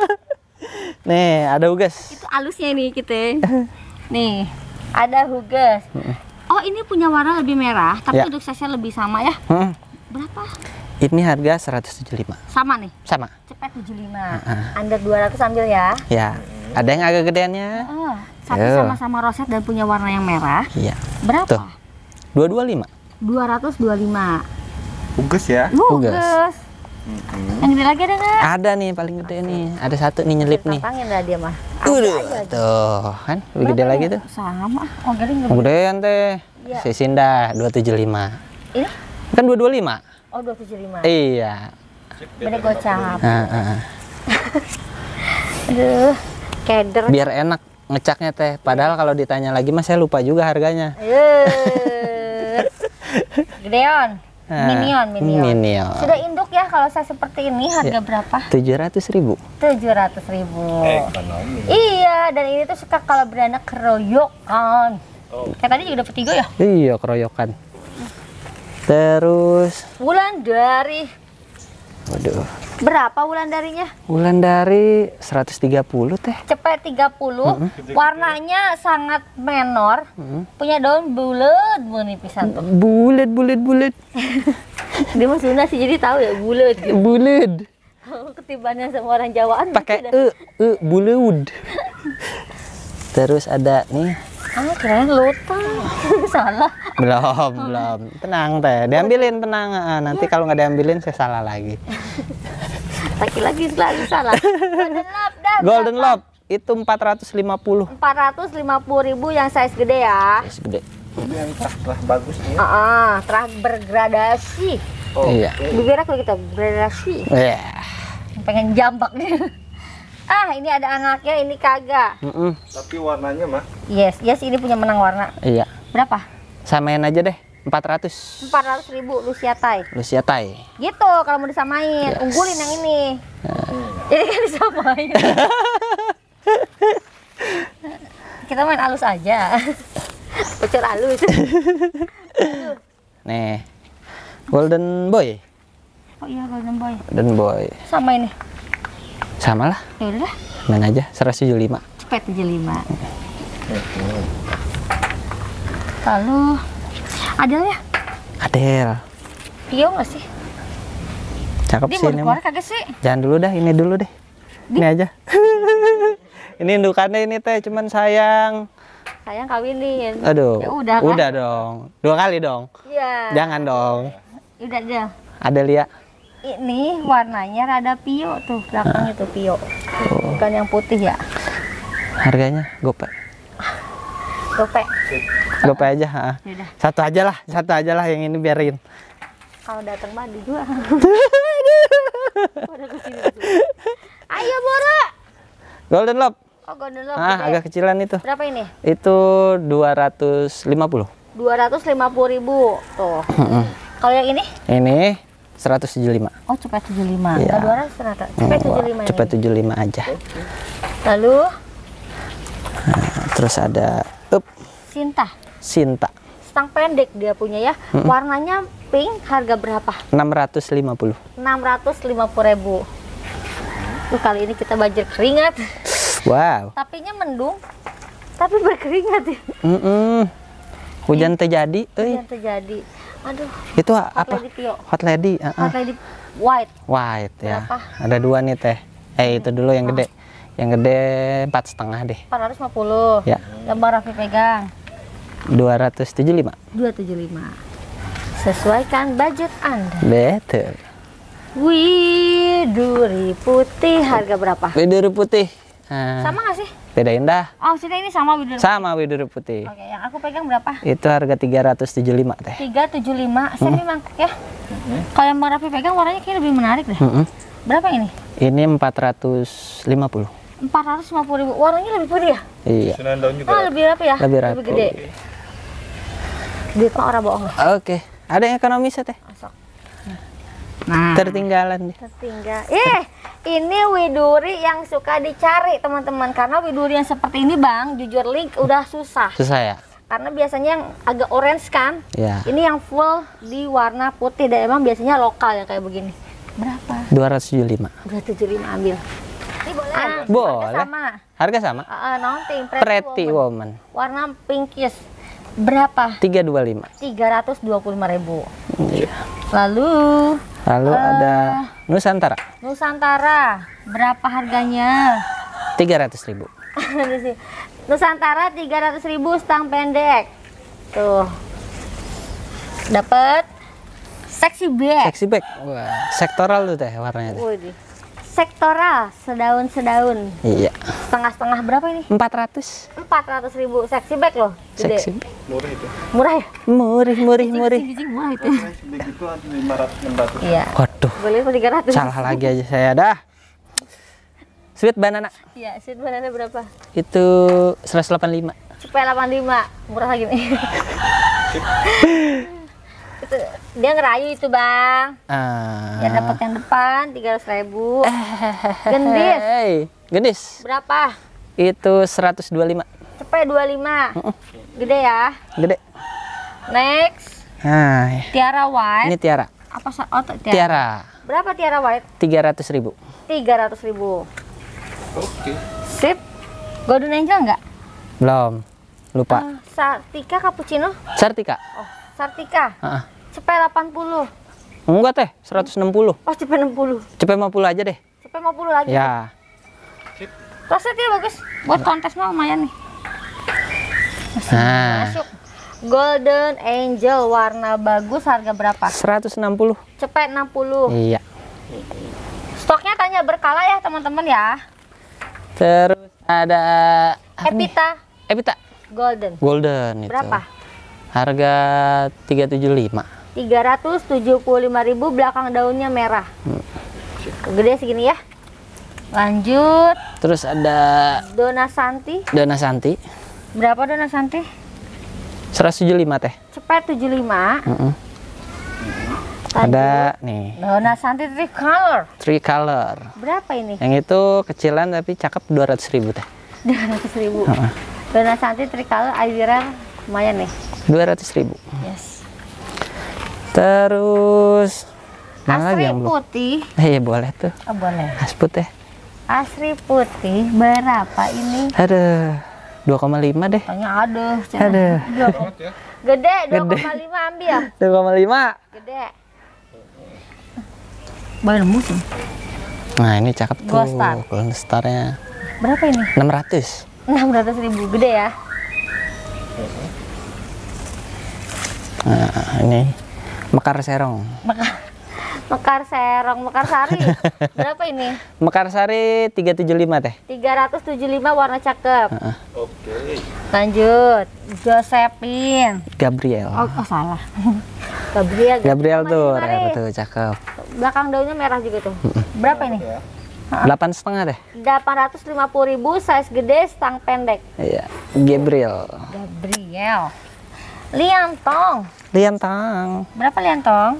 [LAUGHS] nih ada hugas itu alusnya ini kita nih ada hugas oh ini punya warna lebih merah tapi ya. untuk size lebih sama ya hmm. berapa ini harga 175 sama nih sama cepet 75 uh -huh. under 200 ambil ya ya hmm. ada yang agak gedeannya uh, satu sama-sama roset dan punya warna yang merah iya berapa Tuh. 225 225. Bungkus ya? Bungkus. -hmm. Yang gede lagi ada nggak? Ada nih paling gede Oke. nih. Ada satu nih nyelip nih. Tampangin lah dia mah. Udah. Tuh kan lebih gede lagi tuh. Sama. Oh gede gede. Gedean teh. Ya. Sinda 275. Ini? Kan 225. Oh 275. Iya. Bener gocap. Heeh. [LAUGHS] Aduh. Keder. Biar enak ngecaknya teh. Padahal kalau ditanya lagi mas saya lupa juga harganya. Gedeon. Ah, minion, minion. Minion. Sudah induk ya kalau saya seperti ini harga ya, berapa? Tujuh ratus ribu. Tujuh ratus ribu. Ekonomi. Iya, dan ini tuh suka kalau beranak keroyokan. Oh. Kayak tadi juga dapat tiga ya? Iya, keroyokan. Terus. Bulan dari Waduh. Berapa bulan darinya? Bulan dari 130 teh. Cepet 30. Mm -hmm. Warnanya sangat menor. Mm -hmm. Punya daun bulat bunyi pisan tuh. Bulat bulat bulat. [LAUGHS] Dia mah Sunda sih jadi tahu ya bulat. Gitu. Bulat. Oh, Ketibanya semua orang Jawaan pakai gitu e e bulud. [LAUGHS] Terus ada nih Ah, kirain lupa. [LAUGHS] salah. Belum, belum. Tenang teh. Diambilin tenang. Ah, ah, nanti iya. kalau nggak diambilin saya salah lagi. Lagi-lagi [LAUGHS] selalu salah. Golden [LAUGHS] ratus Dah, Golden Lob itu 450. 450 ribu yang size gede ya. Size gede. yang telah bagus nih. Ya? Uh -uh, bergradasi. Oh, iya. Gitu, Bergerak kita gradasi. Iya. Pengen jambak nih ah ini ada anaknya ini kagak mm -mm. tapi warnanya mah yes yes ini punya menang warna iya berapa samain aja deh 400 400 ribu Lucia Thai Lucia Thai gitu kalau mau disamain yes. unggulin yang ini Ini eh. jadi kan disamain [LAUGHS] kita main halus aja bocor halus [LAUGHS] nih golden boy oh iya golden boy golden boy sama ini sama lah. Ya udah. Mana aja? 175. 175. Lalu Adel ya? Adel. Pio nggak sih? Cakep Dia sih ini. Keluar, kagak sih? Jangan dulu dah, ini dulu deh. Di? Ini aja. [LAUGHS] ini indukannya ini teh cuman sayang sayang kawinin. Aduh. Ya udah. Kan? Udah dong. Dua kali dong. Iya. Jangan dong. Udah deh. adel ya ini warnanya rada pio tuh belakangnya ah. tuh pio bukan yang putih ya harganya gopek gopek gopek aja ha. satu aja lah satu aja lah yang ini biarin kalau datang mah [LAUGHS] juga. ayo Bora golden lob oh golden lob ah agak kecilan itu berapa ini itu 250 250 ribu tuh kalau yang ini ini 175. Oh, cepat 75. Iya. Iya, ya. Tadi orang 100. Cepat 75. Cepet cepat 75 aja. Lalu nah, terus ada up Sinta. Sinta. Stang pendek dia punya ya. Mm Hmm. Warnanya pink, harga berapa? 650. 650.000. ribu. kali ini kita banjir keringat. Wow. Tapinya mendung, tapi berkeringat ya. Mm -mm. Hujan terjadi. Hujan terjadi. Aduh. Itu hot apa? Lady Hot Lady. Uh -uh. Hot Lady White. White ya. Ada dua nih teh. Eh itu dulu yang gede. Yang gede empat setengah deh. empat ratus lima puluh Ya. Gambar Rafi pegang. 275. 275. Sesuaikan budget Anda. Betul. Widuri putih harga berapa? Widuri putih Ah. sama nggak sih? Bedain dah. Oh, sini ini sama widuri putih. Sama widuri putih. Oke, yang aku pegang berapa? Itu harga 375 teh. 375 hmm. memang ya. Hmm. Kalau yang Rafi pegang warnanya kayak lebih menarik deh. Hmm. Berapa ini? Ini 450. 450 ribu. Warnanya lebih putih ya? Iya. Oh, lebih rapi ya? Lebih rapi. Lebih gede. Duit mah orang bohong. Ya? Oke. Okay. Ada yang ekonomis ya teh? Nah, tertinggalan. Tertinggal. Eh, ini widuri yang suka dicari teman-teman karena widuri yang seperti ini bang, jujur link udah susah. Susah ya. Karena biasanya yang agak orange kan. Ya. Ini yang full di warna putih dan emang biasanya lokal ya kayak begini. Berapa? 275. 275 ambil. Ini boleh. Ah, boleh. Harga sama. Harga sama? Uh, ah, uh, ah, nothing. Pretty, Pretty woman. woman. Warna pinkish Berapa? 325. 325 ribu. Iya. Lalu Lalu uh, ada Nusantara. Nusantara. Berapa harganya? 300 ribu. [LAUGHS] Nusantara 300 ribu stang pendek. Tuh. Dapat Sexy bag. Sexy bag. Wah, sektoral tuh teh warnanya. Teh sektoral sedaun-sedaun. Iya. Setengah-setengah berapa ini? empat ratus empat ratus ribu seksi bag loh. Seksi Murah itu. Murah ya? Murih, murih, murih. murah itu. Begitu 500, 600. Iya. Waduh. Boleh 300. Salah lagi aja saya dah. Sweet banana. Iya, sweet banana berapa? Itu 185. Cepet lima Murah lagi nih. [LAUGHS] dia ngerayu itu bang uh. Ah. dapat yang depan tiga ratus ribu [LAUGHS] gendis hey, gendis berapa itu seratus dua lima cepet dua puluh lima, gede ya gede next Hai. tiara white ini tiara apa oh, tiara. tiara berapa tiara white tiga ratus ribu tiga ratus ribu oke okay. sip golden angel enggak belum lupa uh, Sartika cappuccino Sartika oh Sartika. cepet Cepet 80. Enggak teh, 160. Oh, cepet 60. Cepet 50 aja deh. Cepet 50 aja. Ya. dia bagus. Buat kontes mah lumayan nih. Masuk. Nah. Masuk. Golden Angel warna bagus harga berapa? 160. Cepet 60. Iya. Stoknya tanya berkala ya, teman-teman ya. Terus ada Epita. Nih? Epita. Golden. Golden itu. Berapa? Harga 375. ribu belakang daunnya merah. Hmm. Gede segini ya. Lanjut. Terus ada Dona Santi. Dona Santi. Berapa Dona Santi? 175 teh. Cepet 75. Mm -mm. Ada nih. Dona Santi three color. Three color. Berapa ini? Yang itu kecilan tapi cakep ribu teh. 200.000. [LAUGHS] ratus ribu. Dona Santi three color Aizira lumayan nih 200 ribu yes. terus mana Asri yang putih eh, iya eh, boleh tuh oh, boleh As putih. Asri putih berapa ini ada 2,5 deh tanya ada ada gede Gede. 2,5 ambil 2,5 gede bayar musim nah ini cakep tuh Gold star. Gold starnya berapa ini 600 600 ribu gede ya Nah, ini mekar serong. Mekar, mekar serong, mekar sari. [LAUGHS] Berapa ini? Mekar sari 375 teh. 375 warna cakep. Uh -uh. Oke. Okay. Lanjut, Josephine. Gabriel. Oh, oh salah. [LAUGHS] Gabriel. Gabriel tuh, ya, tuh cakep. Belakang daunnya merah juga tuh. Berapa ini? Ya? delapan setengah deh delapan ratus lima puluh ribu size gede stang pendek iya Gabriel Gabriel Liantong. Liantong. Berapa liantong?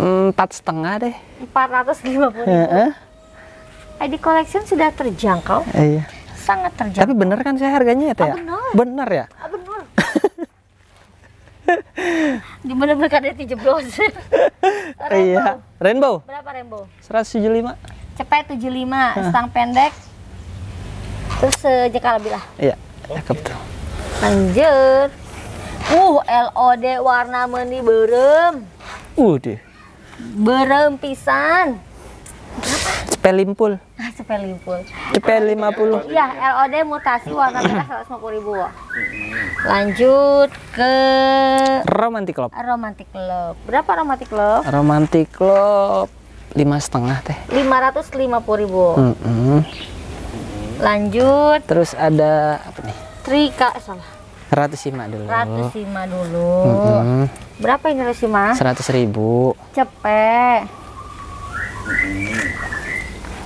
Empat setengah deh. Empat ratus lima puluh Eh? ID Collection sudah terjangkau. Iya. Sangat terjangkau. Tapi bener kan saya harganya ya, Benar. Ya? Ah, Benar bener. ya? Benar. Ah, bener. Gimana [LAUGHS] ada di jeblos? [LAUGHS] Iya. Rainbow. Berapa rainbow? Seratus tujuh lima. Cepet tujuh lima, stang pendek. Terus sejekal eh, lebih lah. Iya, cakep tuh. Lanjut. Uh, LOD warna meni berem. Uh, deh. Berem pisan. Sepelimpul. Ah, limpul. Cepel puluh. Iya, LOD mutasi warna merah puluh ribu. Lanjut ke Romantik Club. Romantik Club. Berapa romantik Club? Romantik Club lima setengah teh. Lima ratus lima puluh ribu. Lanjut. Terus ada apa nih? Trika salah Ratus Sima dulu. Ratu Sima dulu. Mm -hmm. Berapa ini Ratu Sima? Seratus ribu. Cepet.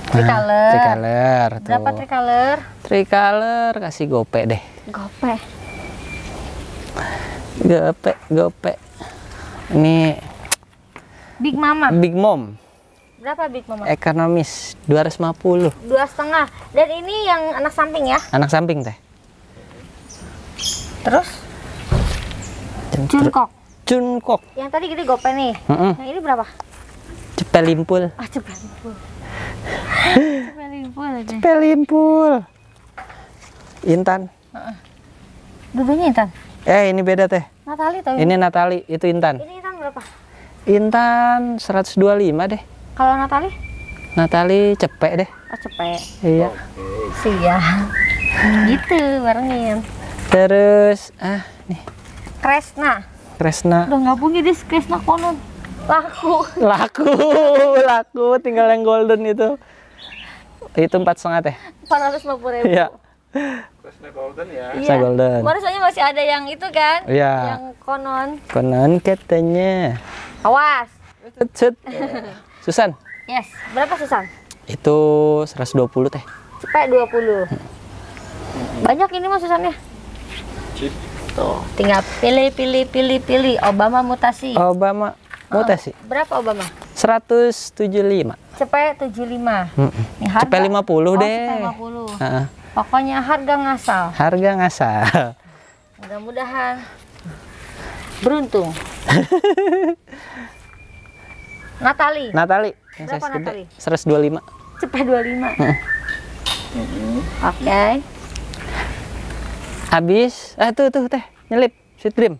Tricolor. Nah, tricolor. Tuh. Berapa tricolor? Tricolor kasih gope deh. Gope. Gope, gope. Ini Big Mama. Big Mom. Berapa Big Mama? Ekonomis puluh. Dua setengah. Dan ini yang anak samping ya? Anak samping teh. Terus? Junkok, Junkok. Yang tadi kita gope nih. Mm -hmm. Nah, ini berapa? Cepel Ah, cepel cepelimpul cepel [LAUGHS] aja. Cepel limpul. Intan. Uh -uh. Intan. Eh, ini beda teh. Natali tahu. Ini Natali, itu Intan. Ini Intan berapa? Intan 125 deh. Kalau Natali? Natali cepek deh. Oh, cepek. Iya. Okay. Siap. gitu barengin terus ah nih Kresna Kresna udah punya dis Kresna konon laku laku [LAUGHS] laku tinggal yang golden itu itu empat setengah teh empat ratus lima ya. Kresna golden ya iya. Kresna golden baru soalnya masih ada yang itu kan iya yang konon konon katanya awas Cut. [LAUGHS] Susan yes berapa Susan itu 120 teh cepet 20 hmm. banyak ini mas Susannya Gitu. Tuh, Tinggal pilih, pilih, pilih, pilih. Obama mutasi. Obama oh, mutasi. Oh, berapa Obama? 175. Cepet 75. Mm -mm. puluh harga, cepet 50 oh, deh. Cepet 50. Uh -uh. Pokoknya harga ngasal. Harga ngasal. Mudah-mudahan beruntung. [LAUGHS] Natali. Natali. Berapa Natali? 125. Cepet 25. Mm -hmm. Oke. Okay habis ah tuh tuh teh nyelip sweet dream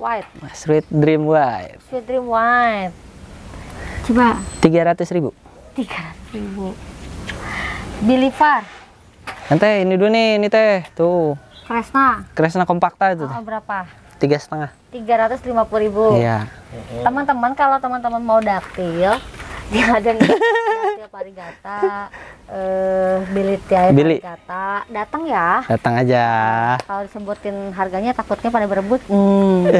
white sweet dream white sweet dream white coba tiga ratus ribu tiga ratus ribu Billy Far nanti ini dulu nih ini teh tuh Kresna Kresna kompakta itu oh, berapa tiga setengah tiga ratus lima puluh ribu iya teman-teman kalau teman-teman mau dapil ya ada nih [LAUGHS] hari gata eh beli parigata datang ya datang aja kalau disebutin harganya takutnya pada berebut hmm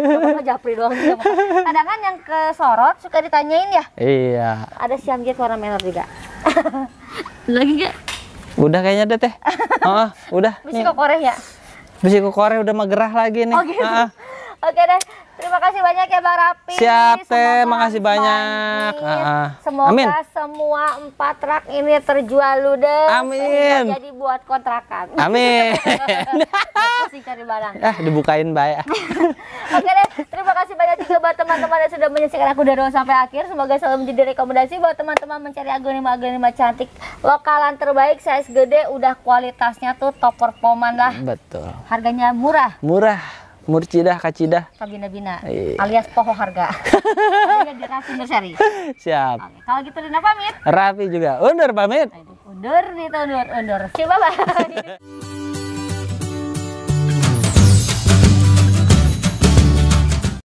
cuma japri doang sih kadang kan yang ke sorot suka ditanyain ya iya ada siam jet warna merah juga [LAUGHS] lagi gak udah kayaknya deh teh [LAUGHS] oh, udah bisa kok Korea ya bisa kok Korea udah mah gerah lagi nih oh, gitu. oke deh Terima kasih banyak ya Bang Rapi. Siap teh, makasih banyak. Uh, Semoga Amin. semua empat rak ini terjual ludes. Amin. Jadi buat kontrakan. Amin. Masih [LAUGHS] cari barang. Ah, dibukain baik. Ya. [LAUGHS] Oke deh, terima kasih banyak juga buat teman-teman yang sudah menyaksikan aku dari awal sampai akhir. Semoga selalu menjadi rekomendasi buat teman-teman mencari aglonema-aglonema cantik lokalan terbaik size gede udah kualitasnya tuh top performan lah. Betul. Harganya murah. Murah murcidah kacidah kabina bina Iyi. alias poho harga [LAUGHS] di siap kalau gitu Dina pamit Raffi juga undur pamit undur nih undur undur siapa bye [LAUGHS]